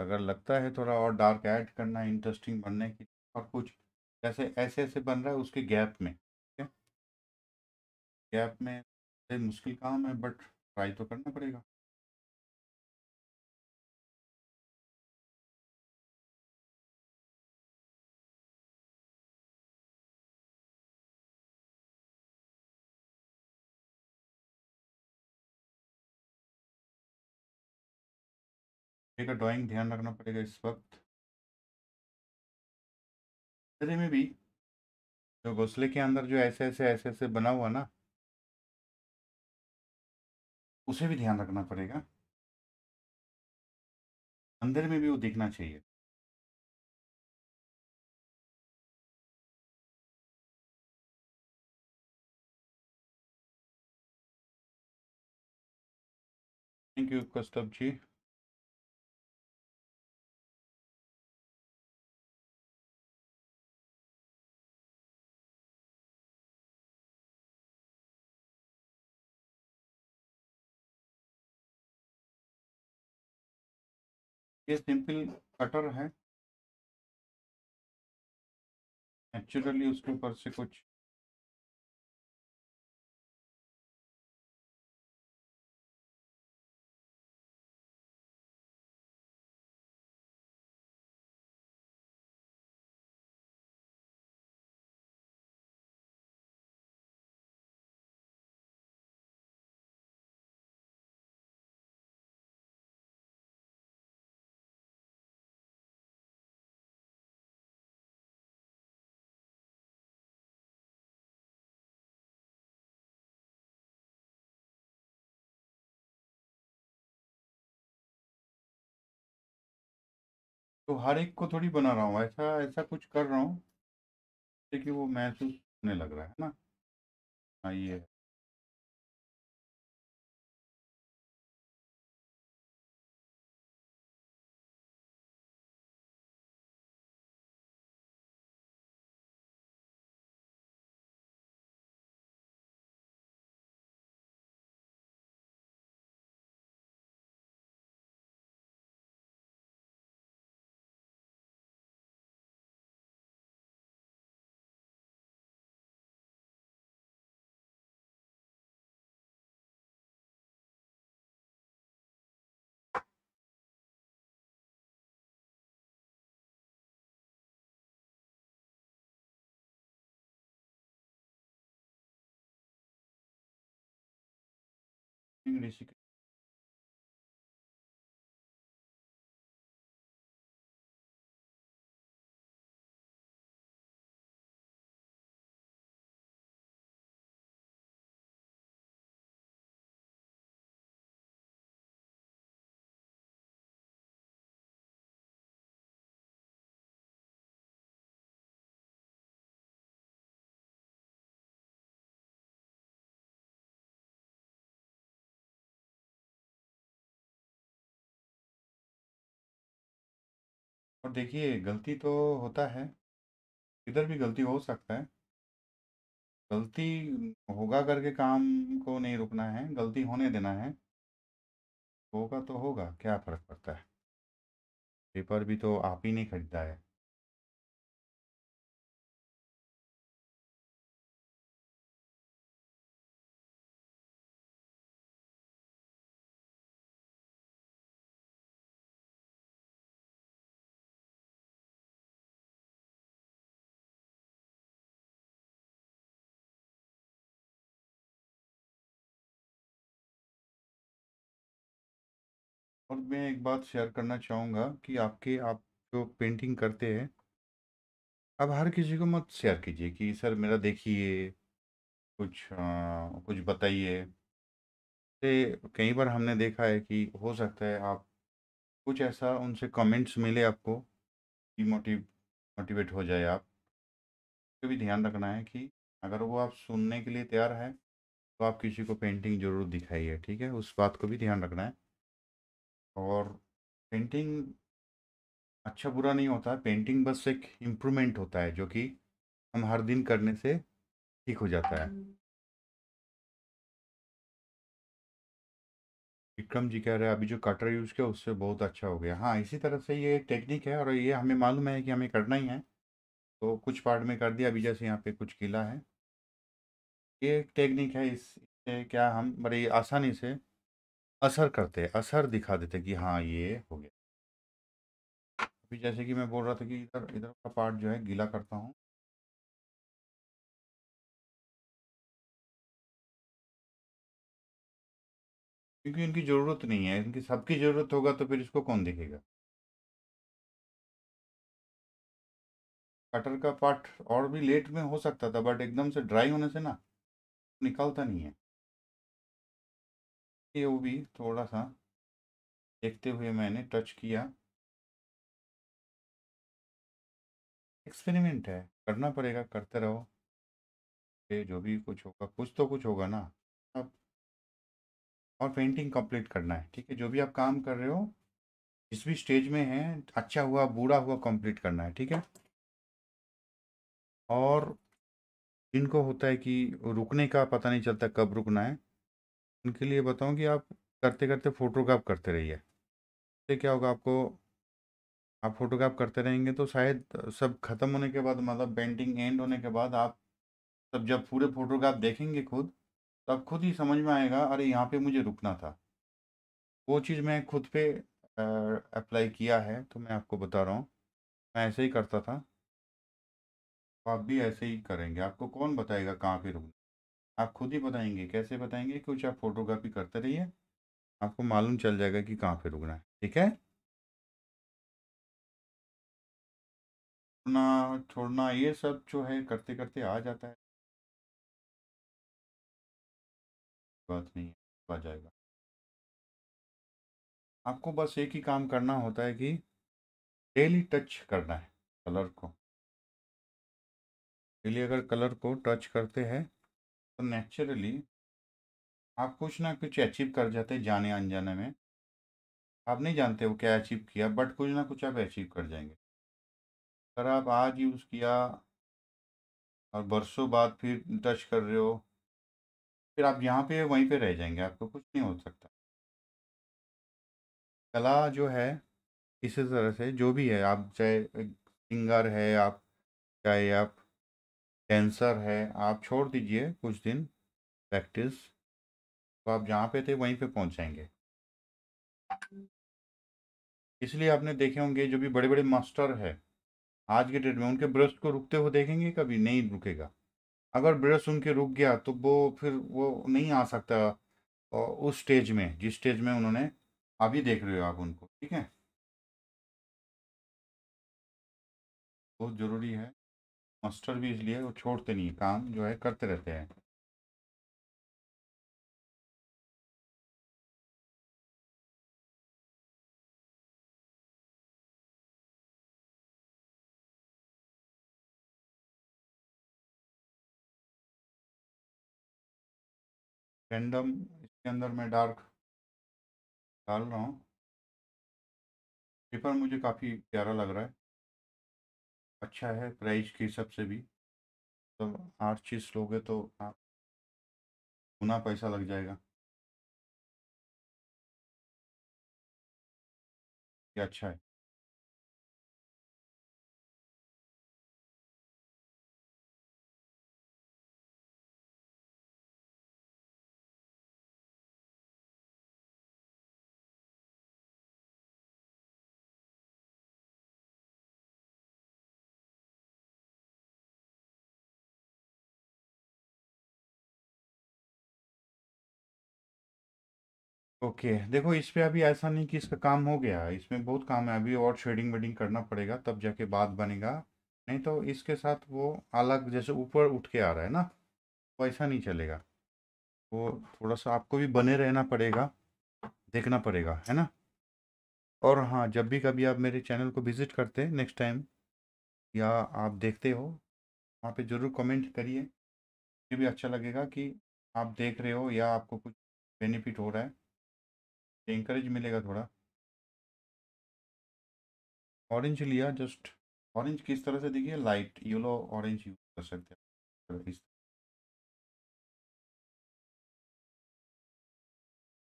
अगर लगता है थोड़ा और डार्क ऐड करना इंटरेस्टिंग बनने की और कुछ जैसे ऐसे ऐसे बन रहा है उसके गैप में
गैप में मुश्किल काम है बट ट्राई तो करना पड़ेगा का ड्राइंग ध्यान रखना पड़ेगा इस वक्त में भी जो घोसले के अंदर जो ऐसे ऐसे ऐसे ऐसे बना हुआ ना उसे भी ध्यान रखना पड़ेगा अंदर में भी वो देखना चाहिए थैंक यू कस्तब जी ये सिंपल कटर है नेचुरली उसके ऊपर से कुछ तो हर एक को थोड़ी बना रहा हूँ ऐसा ऐसा कुछ कर रहा हूँ कि वो महसूस होने लग रहा है ना हाँ ये neste और देखिए गलती तो होता है इधर भी गलती हो सकता है गलती होगा
करके काम को नहीं रुकना है गलती होने देना है होगा तो होगा
क्या फ़र्क पड़ता है पेपर भी तो आप ही नहीं खरीदा है और मैं एक बात शेयर करना चाहूँगा कि आपके आप जो पेंटिंग करते हैं
अब हर किसी को मत शेयर कीजिए कि सर मेरा देखिए कुछ आ, कुछ बताइए से कई बार हमने देखा है कि हो सकता है आप कुछ ऐसा उनसे कमेंट्स मिले आपको कि मोटिव मोटिवेट हो जाए आप तो भी ध्यान रखना है कि अगर वो आप सुनने के लिए तैयार है तो आप किसी को पेंटिंग ज़रूर दिखाइए ठीक है उस बात को भी ध्यान रखना है और पेंटिंग अच्छा बुरा नहीं होता पेंटिंग बस एक इम्प्रूवमेंट
होता है जो कि हम हर दिन करने से ठीक हो जाता है विक्रम जी कह रहे हैं अभी जो कटर यूज़
किया उससे बहुत अच्छा हो गया हाँ इसी तरह से ये टेक्निक है और ये हमें मालूम है कि हमें करना ही है तो कुछ पार्ट में कर दिया अभी जैसे यहाँ पे कुछ किला है ये एक टेक्निक है इससे क्या हम बड़ी आसानी से असर करते हैं असर दिखा देते हैं कि
हाँ ये हो गया अभी जैसे कि मैं बोल रहा था कि इधर इधर का पार्ट जो है गीला करता हूँ क्योंकि इनकी ज़रूरत नहीं है इनकी सबकी ज़रूरत होगा तो फिर इसको कौन देखेगा
कटर का पार्ट और भी लेट में हो सकता था बट एकदम से ड्राई होने से ना निकालता
नहीं है ये वो भी थोड़ा सा देखते हुए मैंने टच किया
एक्सपेरिमेंट है करना पड़ेगा करते रहो ये जो भी कुछ होगा कुछ तो कुछ होगा ना अब और पेंटिंग कंप्लीट करना है ठीक है जो भी आप काम कर रहे हो जिस भी स्टेज में है अच्छा हुआ बुरा हुआ कंप्लीट करना है ठीक है और इनको होता है कि रुकने का पता नहीं चलता कब रुकना है उनके लिए बताऊँ कि आप करते करते फ़ोटोग्राफ करते रहिए इससे क्या होगा आपको आप फोटोग्राफ करते रहेंगे तो शायद सब ख़त्म होने के बाद मतलब पेंटिंग एंड होने के बाद आप सब जब पूरे फोटोग्राफ देखेंगे खुद तो आप खुद ही समझ में आएगा अरे यहाँ पे मुझे रुकना था वो चीज़ मैं खुद पे अप्लाई किया है तो मैं आपको बता रहा हूँ मैं ऐसे ही करता था तो आप भी ऐसे ही करेंगे आपको कौन बताएगा कहाँ पर रुकना आप खुद ही बताएंगे कैसे बताएंगे कुछ आप फोटोग्राफी करते रहिए आपको मालूम चल जाएगा कि कहाँ पे रुकना
है ठीक है छोड़ना छोड़ना ये सब जो है करते करते आ जाता है बात नहीं है आ जाएगा आपको बस एक ही काम करना होता है कि डेली टच करना है कलर को
डेली अगर कलर को टच करते हैं तो नेचुरली आप कुछ ना कुछ अचीव कर जाते जाने अनजाने में आप नहीं जानते वो क्या अचीव किया बट कुछ ना कुछ आप अचीव कर जाएंगे अगर आप आज यूज़
किया और बरसों बाद फिर टच कर रहे हो फिर आप यहाँ पे वहीं पे रह जाएंगे आपको कुछ नहीं हो सकता
कला जो है इसी तरह से जो भी है आप चाहे सिंगर है आप चाहे आप कैंसर है आप छोड़ दीजिए कुछ दिन प्रैक्टिस तो आप जहाँ पे थे वहीं पे पहुँच जाएंगे इसलिए आपने देखे होंगे जो भी बड़े बड़े मास्टर है आज के डेट में उनके ब्रश को रुकते हुए देखेंगे कभी नहीं रुकेगा अगर ब्रश उनके रुक गया तो वो फिर वो नहीं आ सकता उस स्टेज में जिस स्टेज में उन्होंने अभी देख रहे हो आप
उनको ठीक है बहुत ज़रूरी है मास्टर भी इसलिए वो छोड़ते नहीं काम जो है करते रहते हैं रैंडम इसके अंदर मैं डार्क डाल रहा हूँ पेपर मुझे काफ़ी प्यारा लग रहा है अच्छा है प्राइस के हिसाब से भी तो आठ चीज़ लोगे तो आप हाँ। गुना पैसा लग जाएगा ये अच्छा है ओके okay, देखो इस पर अभी ऐसा नहीं कि इसका
काम हो गया इसमें बहुत काम है अभी और शेडिंग वेडिंग करना पड़ेगा तब जाके बाद बनेगा नहीं तो इसके साथ वो अलग जैसे ऊपर उठ के आ रहा है ना वैसा नहीं चलेगा वो थोड़ा सा आपको भी बने रहना पड़ेगा देखना पड़ेगा है ना और हाँ जब भी कभी आप मेरे चैनल को विज़िट करते नेक्स्ट टाइम या आप देखते हो वहाँ पे ज़रूर कमेंट करिए ये भी अच्छा लगेगा कि आप देख रहे हो या आपको कुछ बेनिफिट हो रहा है इंकरेज मिलेगा थोड़ा
ऑरेंज लिया जस्ट ऑरेंज किस तरह से देखिए लाइट येलो ऑरेंज यूज कर सकते हैं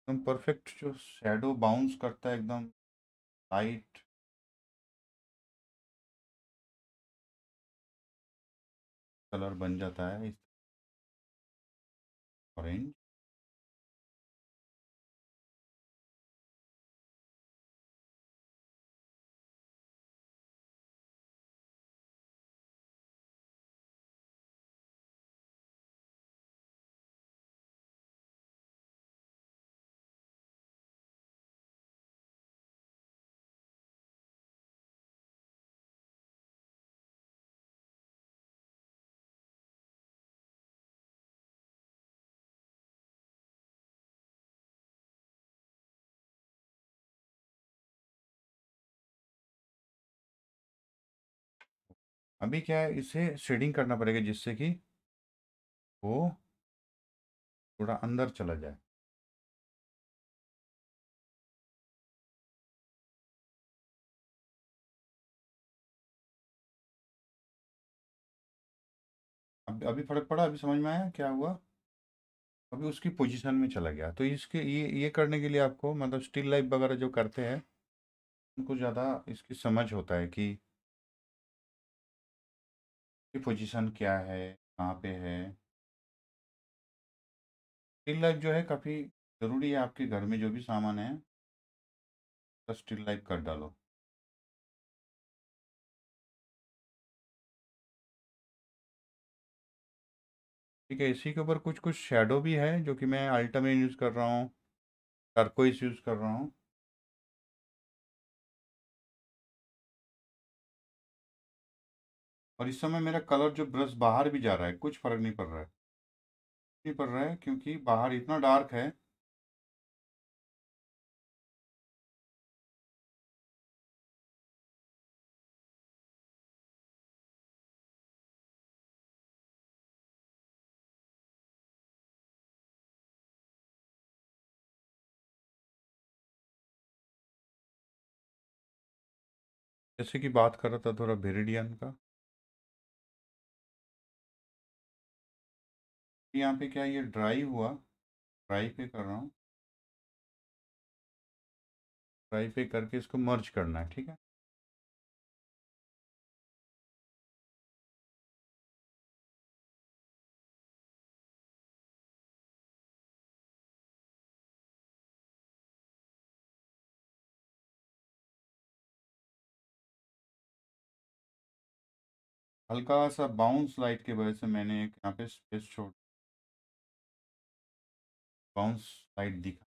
एकदम परफेक्ट जो शेडो बाउंस करता है एकदम लाइट कलर बन जाता है ऑरेंज अभी क्या है इसे शेडिंग करना पड़ेगा जिससे कि वो थोड़ा अंदर चला जाए अभी अभी फर्क पड़ा अभी समझ में आया क्या हुआ
अभी उसकी पोजीशन में चला गया तो इसके ये ये करने के लिए आपको मतलब स्टिल लाइफ वगैरह जो करते हैं
उनको ज़्यादा इसकी समझ होता है कि की पोजीशन क्या है कहाँ पे है स्टिल लाइफ जो है काफ़ी ज़रूरी है आपके घर में जो भी सामान है तो स्टिल लाइफ कर डालो ठीक है इसी के ऊपर कुछ कुछ शेडो भी है जो कि मैं अल्टा में यूज़ कर रहा हूँ टर्कोइस यूज़ कर रहा हूँ और इस समय मेरा कलर जो ब्रश बाहर भी जा रहा है कुछ फ़र्क नहीं पड़ रहा है नहीं पड़ रहा है क्योंकि बाहर इतना डार्क है जैसे कि बात कर रहा था थोड़ा वेरिडियन का यहाँ पे क्या ये ड्राई हुआ ड्राई पे कर रहा हूँ ड्राई पे करके इसको मर्ज करना है ठीक है हल्का सा बाउंस लाइट की वजह से मैंने एक यहाँ पे स्पेस छोड़ कौन साइड दिखा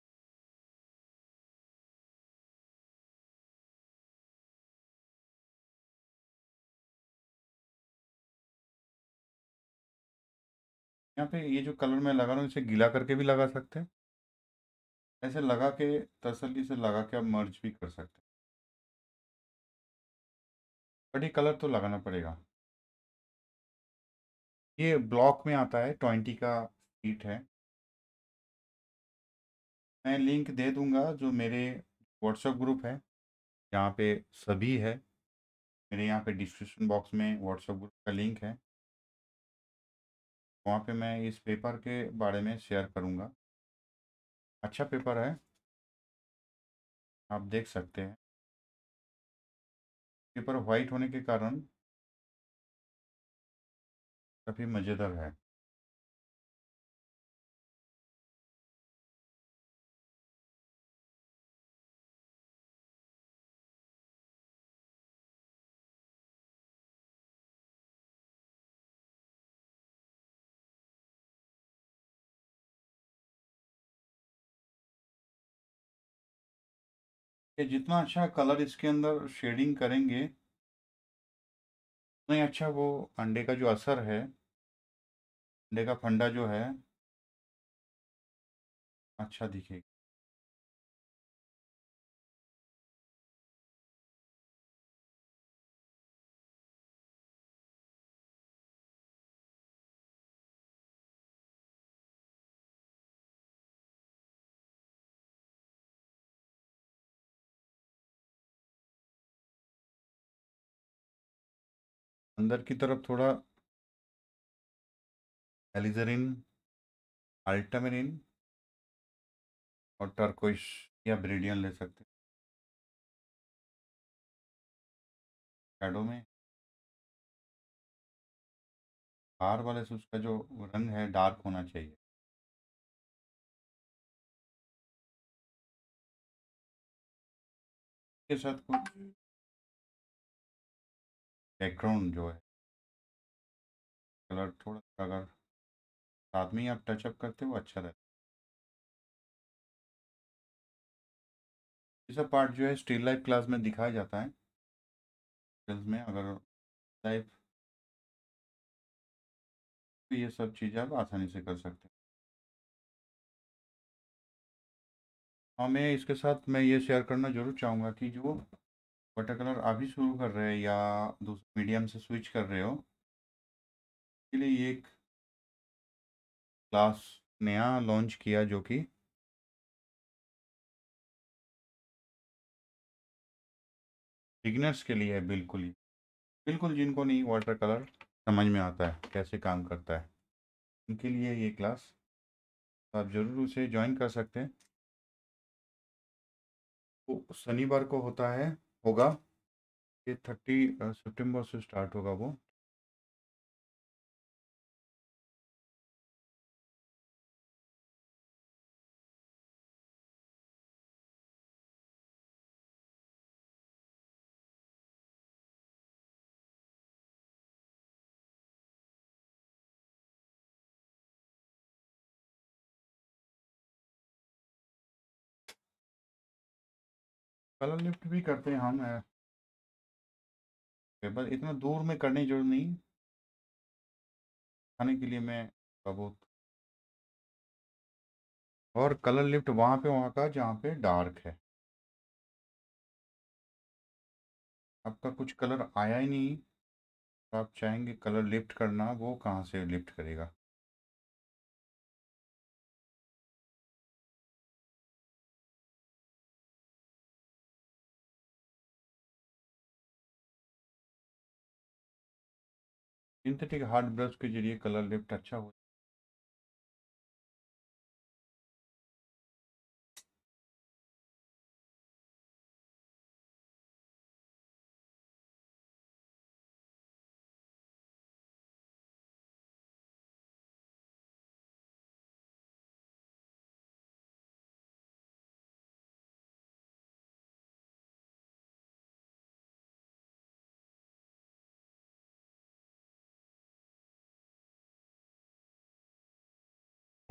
यहाँ पे ये जो कलर मैं लगा रहा हूँ इसे गीला करके भी लगा सकते हैं ऐसे लगा के तसली से लगा के आप मर्ज भी कर सकते हैं बट ये कलर तो लगाना पड़ेगा ये ब्लॉक में आता है ट्वेंटी का फीट है मैं लिंक दे दूंगा जो मेरे व्हाट्सएप ग्रुप है
यहाँ पे सभी है मेरे यहाँ पे डिस्क्रिप्शन बॉक्स में व्हाट्सएप ग्रुप
का लिंक है वहाँ पे मैं इस पेपर के बारे में शेयर करूँगा अच्छा पेपर है आप देख सकते हैं पेपर वाइट होने के कारण काफ़ी मज़ेदार है कि जितना अच्छा कलर इसके अंदर शेडिंग करेंगे उतना ही अच्छा वो अंडे का जो असर है अंडे का फंडा जो है अच्छा दिखेगा अंदर की तरफ थोड़ा एलिजरिन अल्टामिन और टर्कोइश या ब्रिडियन ले सकते शेडो में बाहर वाले से उसका जो रंग है डार्क होना चाहिए के साथ कुछ बैकग्राउंड जो है कलर थोड़ा सा अगर साथ में ही आप टचअप करते हो अच्छा रहता है सब पार्ट जो है स्टील लाइफ क्लास में दिखाया जाता है में अगर लाइफ तो ये सब चीज़ें आप आसानी से कर सकते हैं हाँ मैं इसके साथ मैं ये शेयर करना जरूर चाहूँगा
कि जो वाटर कलर अभी शुरू कर रहे हैं या दूसरे मीडियम से स्विच कर रहे हो
इसके लिए एक क्लास नया लॉन्च किया जो कि बिगनर्स के लिए है बिल्कुल ही बिल्कुल जिनको नहीं वाटर कलर
समझ में आता है कैसे काम करता है उनके लिए ये क्लास तो आप ज़रूर उसे ज्वाइन कर सकते हैं शनिवार को
होता है होगा ये थर्टी सितंबर से स्टार्ट होगा वो कलर लिफ्ट भी करते हैं हम बस इतना दूर में करने की जरूरत नहीं खाने के लिए मैं बहुत और कलर लिफ्ट वहाँ पे वहाँ का जहाँ पे डार्क है आपका कुछ कलर आया ही नहीं तो आप चाहेंगे कलर लिफ्ट करना वो कहाँ से लिफ्ट करेगा सिंथेटिक हार्ड ब्रश के जरिए कलर लिफ्ट अच्छा हो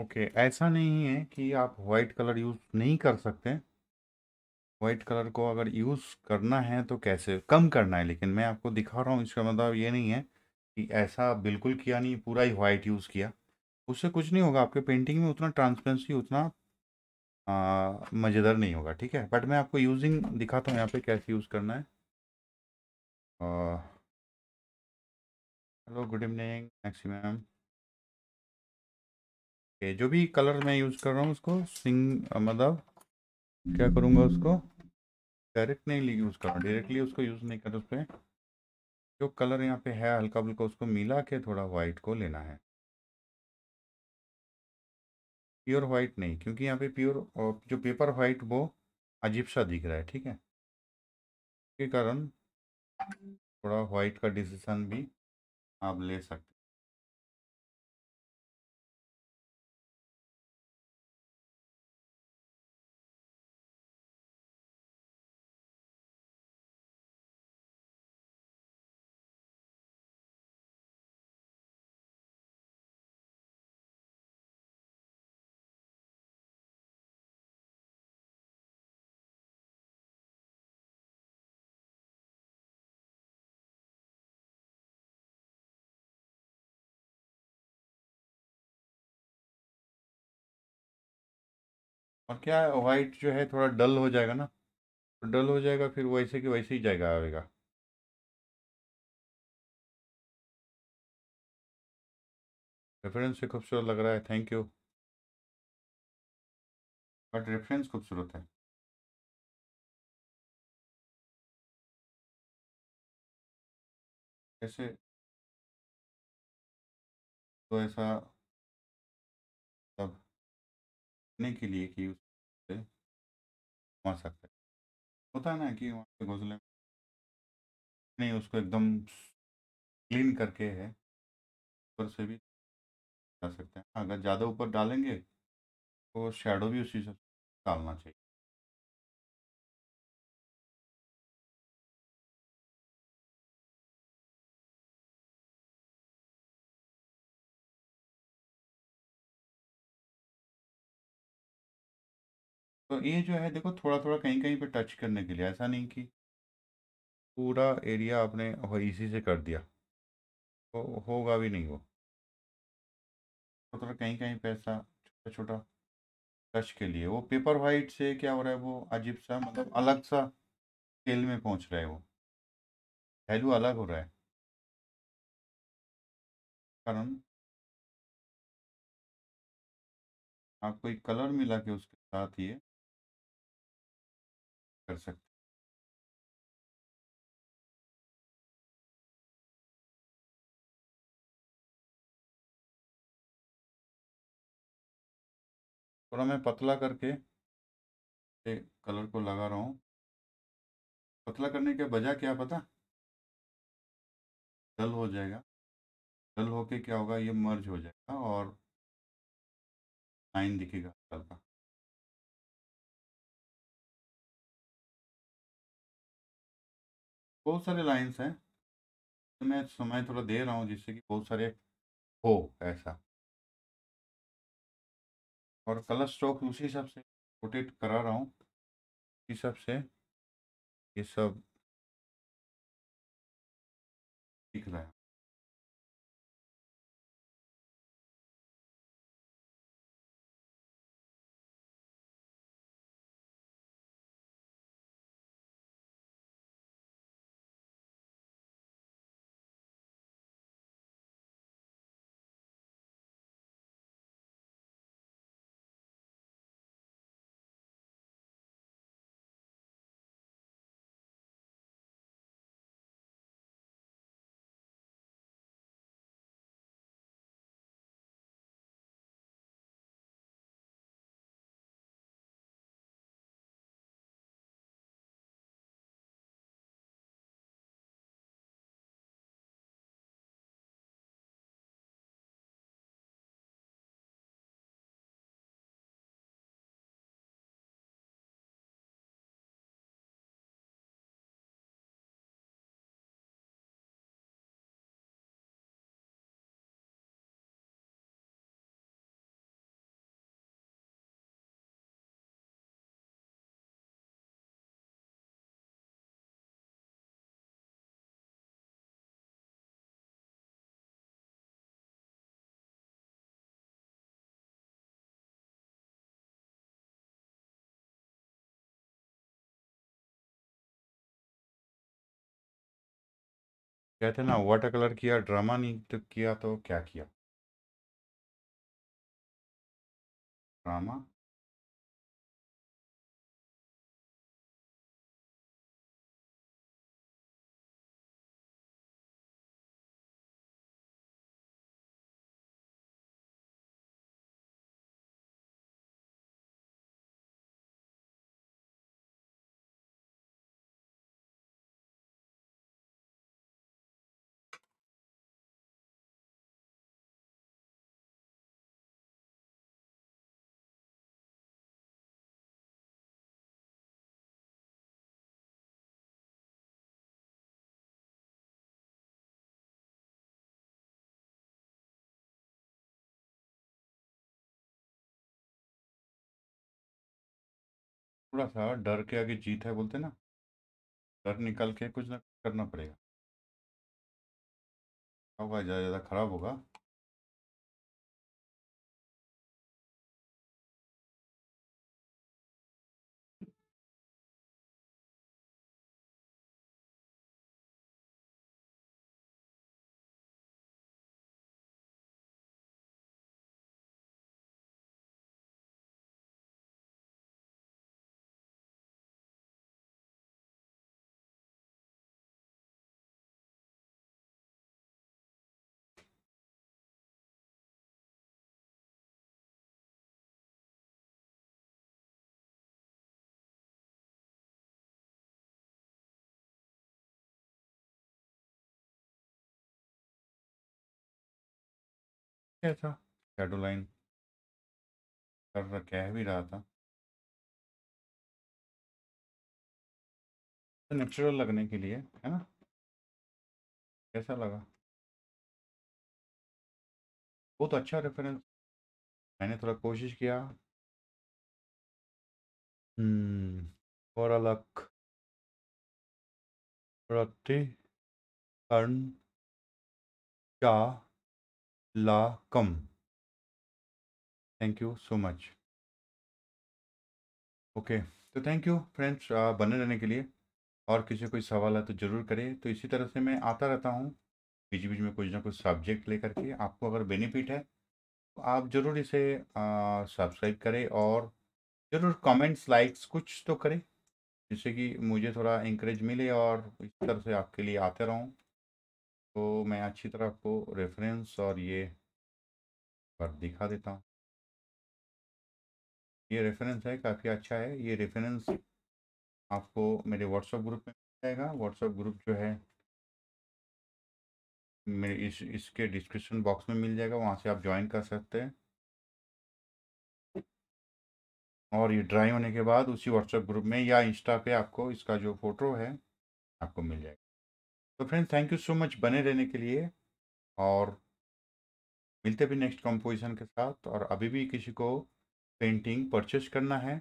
ओके okay, ऐसा नहीं है कि आप वाइट कलर यूज़ नहीं कर सकते वाइट कलर को अगर
यूज़ करना है तो कैसे कम करना है लेकिन मैं आपको दिखा रहा हूँ इसका मतलब ये नहीं है कि ऐसा बिल्कुल किया नहीं पूरा ही वाइट यूज़ किया उससे कुछ नहीं होगा आपके पेंटिंग में उतना ट्रांसपेरेंसी उतना मज़ेदार नहीं होगा ठीक है बट मैं आपको यूजिंग दिखाता हूँ यहाँ
पे कैसे यूज़ करना है hello good evening Maxim okay जो भी कलर मैं
यूज़ कर रहा हूँ उसको सिंग मतलब क्या करूँगा उसको डायरेक्ट नहीं यूज़ कर रहा हूँ डायरेक्टली उसको यूज़ नहीं कर उस पर जो कलर यहाँ पे है हल्का फुल्का उसको मिला के थोड़ा वाइट को लेना है प्योर वाइट नहीं क्योंकि यहाँ पे प्योर जो पेपर वाइट वो अजीब सा दिख रहा है ठीक है
के कारण थोड़ा वाइट का डिसीजन भी आप ले सकते और क्या वाइट जो है थोड़ा डल हो जाएगा ना तो डल हो जाएगा फिर वैसे कि वैसे ही जाएगा आएगा रेफरेंस भी खूबसूरत लग रहा है थैंक यू बट रेफरेंस खूबसूरत है ऐसे तो ऐसा तब के लिए कि उस वहाँ सकते होता है ना कि वहाँ के घोसले नहीं उसको एकदम क्लीन करके है ऊपर से भी जा सकते हैं अगर ज़्यादा ऊपर डालेंगे तो शेडो भी उसी से डालना चाहिए तो ये जो है देखो थोड़ा थोड़ा कहीं कहीं पे टच करने के लिए ऐसा नहीं
कि पूरा एरिया आपने इसी से कर दिया तो होगा भी नहीं वो
थोड़ा थोड़ा कहीं कहीं पे ऐसा छोटा छोटा
टच के लिए वो पेपर वाइट से क्या हो रहा है वो अजीब सा मतलब अलग सा
स्केल में पहुंच रहा है वो वैल्यू अलग हो रहा है कारण आपको एक कलर मिला के उसके साथ ये कर सकते थोड़ा मैं पतला करके कलर को लगा रहा हूँ पतला करने के बजाय क्या पता डल हो जाएगा डल होके क्या होगा ये मर्ज हो जाएगा और लाइन दिखेगा हल्का बहुत सारे लाइन्स हैं तो मैं समय थोड़ा दे रहा हूँ जिससे कि बहुत सारे हो ऐसा और कलर स्ट्रोक उसी हिसाब से रोटेट करा रहा हूँ उसी हिसाब से ये सब दिख रहा है कहते ना वाटर कलर किया ड्रामा नहीं तो किया तो क्या किया ड्रामा थोड़ा सा डर के आगे जीत है बोलते ना डर निकल के कुछ ना करना पड़ेगा होगा ज़्यादा ज़्यादा खराब होगा क्या था शेडो लाइन कर कह भी रहा था नेचुरल तो लगने के लिए है ना कैसा लगा बहुत अच्छा रेफरेंस मैंने थोड़ा कोशिश किया हम्म, थोड़ा लक प्रति कर्ण क्या ला कम thank you so much okay तो थैंक यू फ्रेंड्स बने रहने के लिए
और किसी कोई सवाल है तो ज़रूर करें तो इसी तरह से मैं आता रहता हूँ बीच बीच में कुछ ना कुछ सब्जेक्ट लेकर के आपको अगर बेनिफिट है तो आप ज़रूर इसे सब्सक्राइब करें और ज़रूर कमेंट्स लाइक्स कुछ तो करें जिससे कि मुझे थोड़ा इंकरेज मिले और इस तरह से आपके लिए आते रहूँ तो मैं अच्छी तरह आपको रेफरेंस और ये पर दिखा देता हूँ ये रेफरेंस है काफ़ी अच्छा है ये रेफरेंस आपको मेरे व्हाट्सएप ग्रुप में मिल जाएगा व्हाट्सएप ग्रुप जो है मेरे इस इसके डिस्क्रिप्शन बॉक्स में मिल जाएगा वहाँ से आप ज्वाइन कर सकते हैं और ये ड्राई होने के बाद उसी व्हाट्सएप ग्रुप में या इंस्टा पे आपको इसका जो फ़ोटो है आपको मिल जाएगा तो friend thank you so much बने रहने के लिए और मिलते भी नेक्स्ट कंपोजिशन के साथ और अभी भी किसी को पेंटिंग परचेस करना है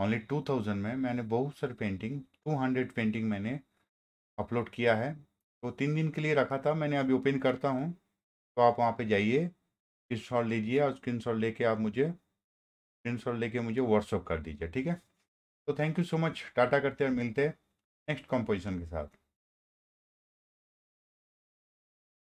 ओनली टू थाउजेंड में मैंने बहुत सारे पेंटिंग टू हंड्रेड पेंटिंग मैंने अपलोड किया है तो तीन दिन के लिए रखा था मैंने अभी ओपन करता हूँ तो आप वहाँ पे जाइए स्क्रीन लीजिए और स्क्रीन शॉट लेके आप मुझे स्क्रीन शॉट लेके मुझे व्हाट्सअप कर दीजिए ठीक है तो thank you so much tata करते और मिलते नेक्स्ट कंपोजिशन के साथ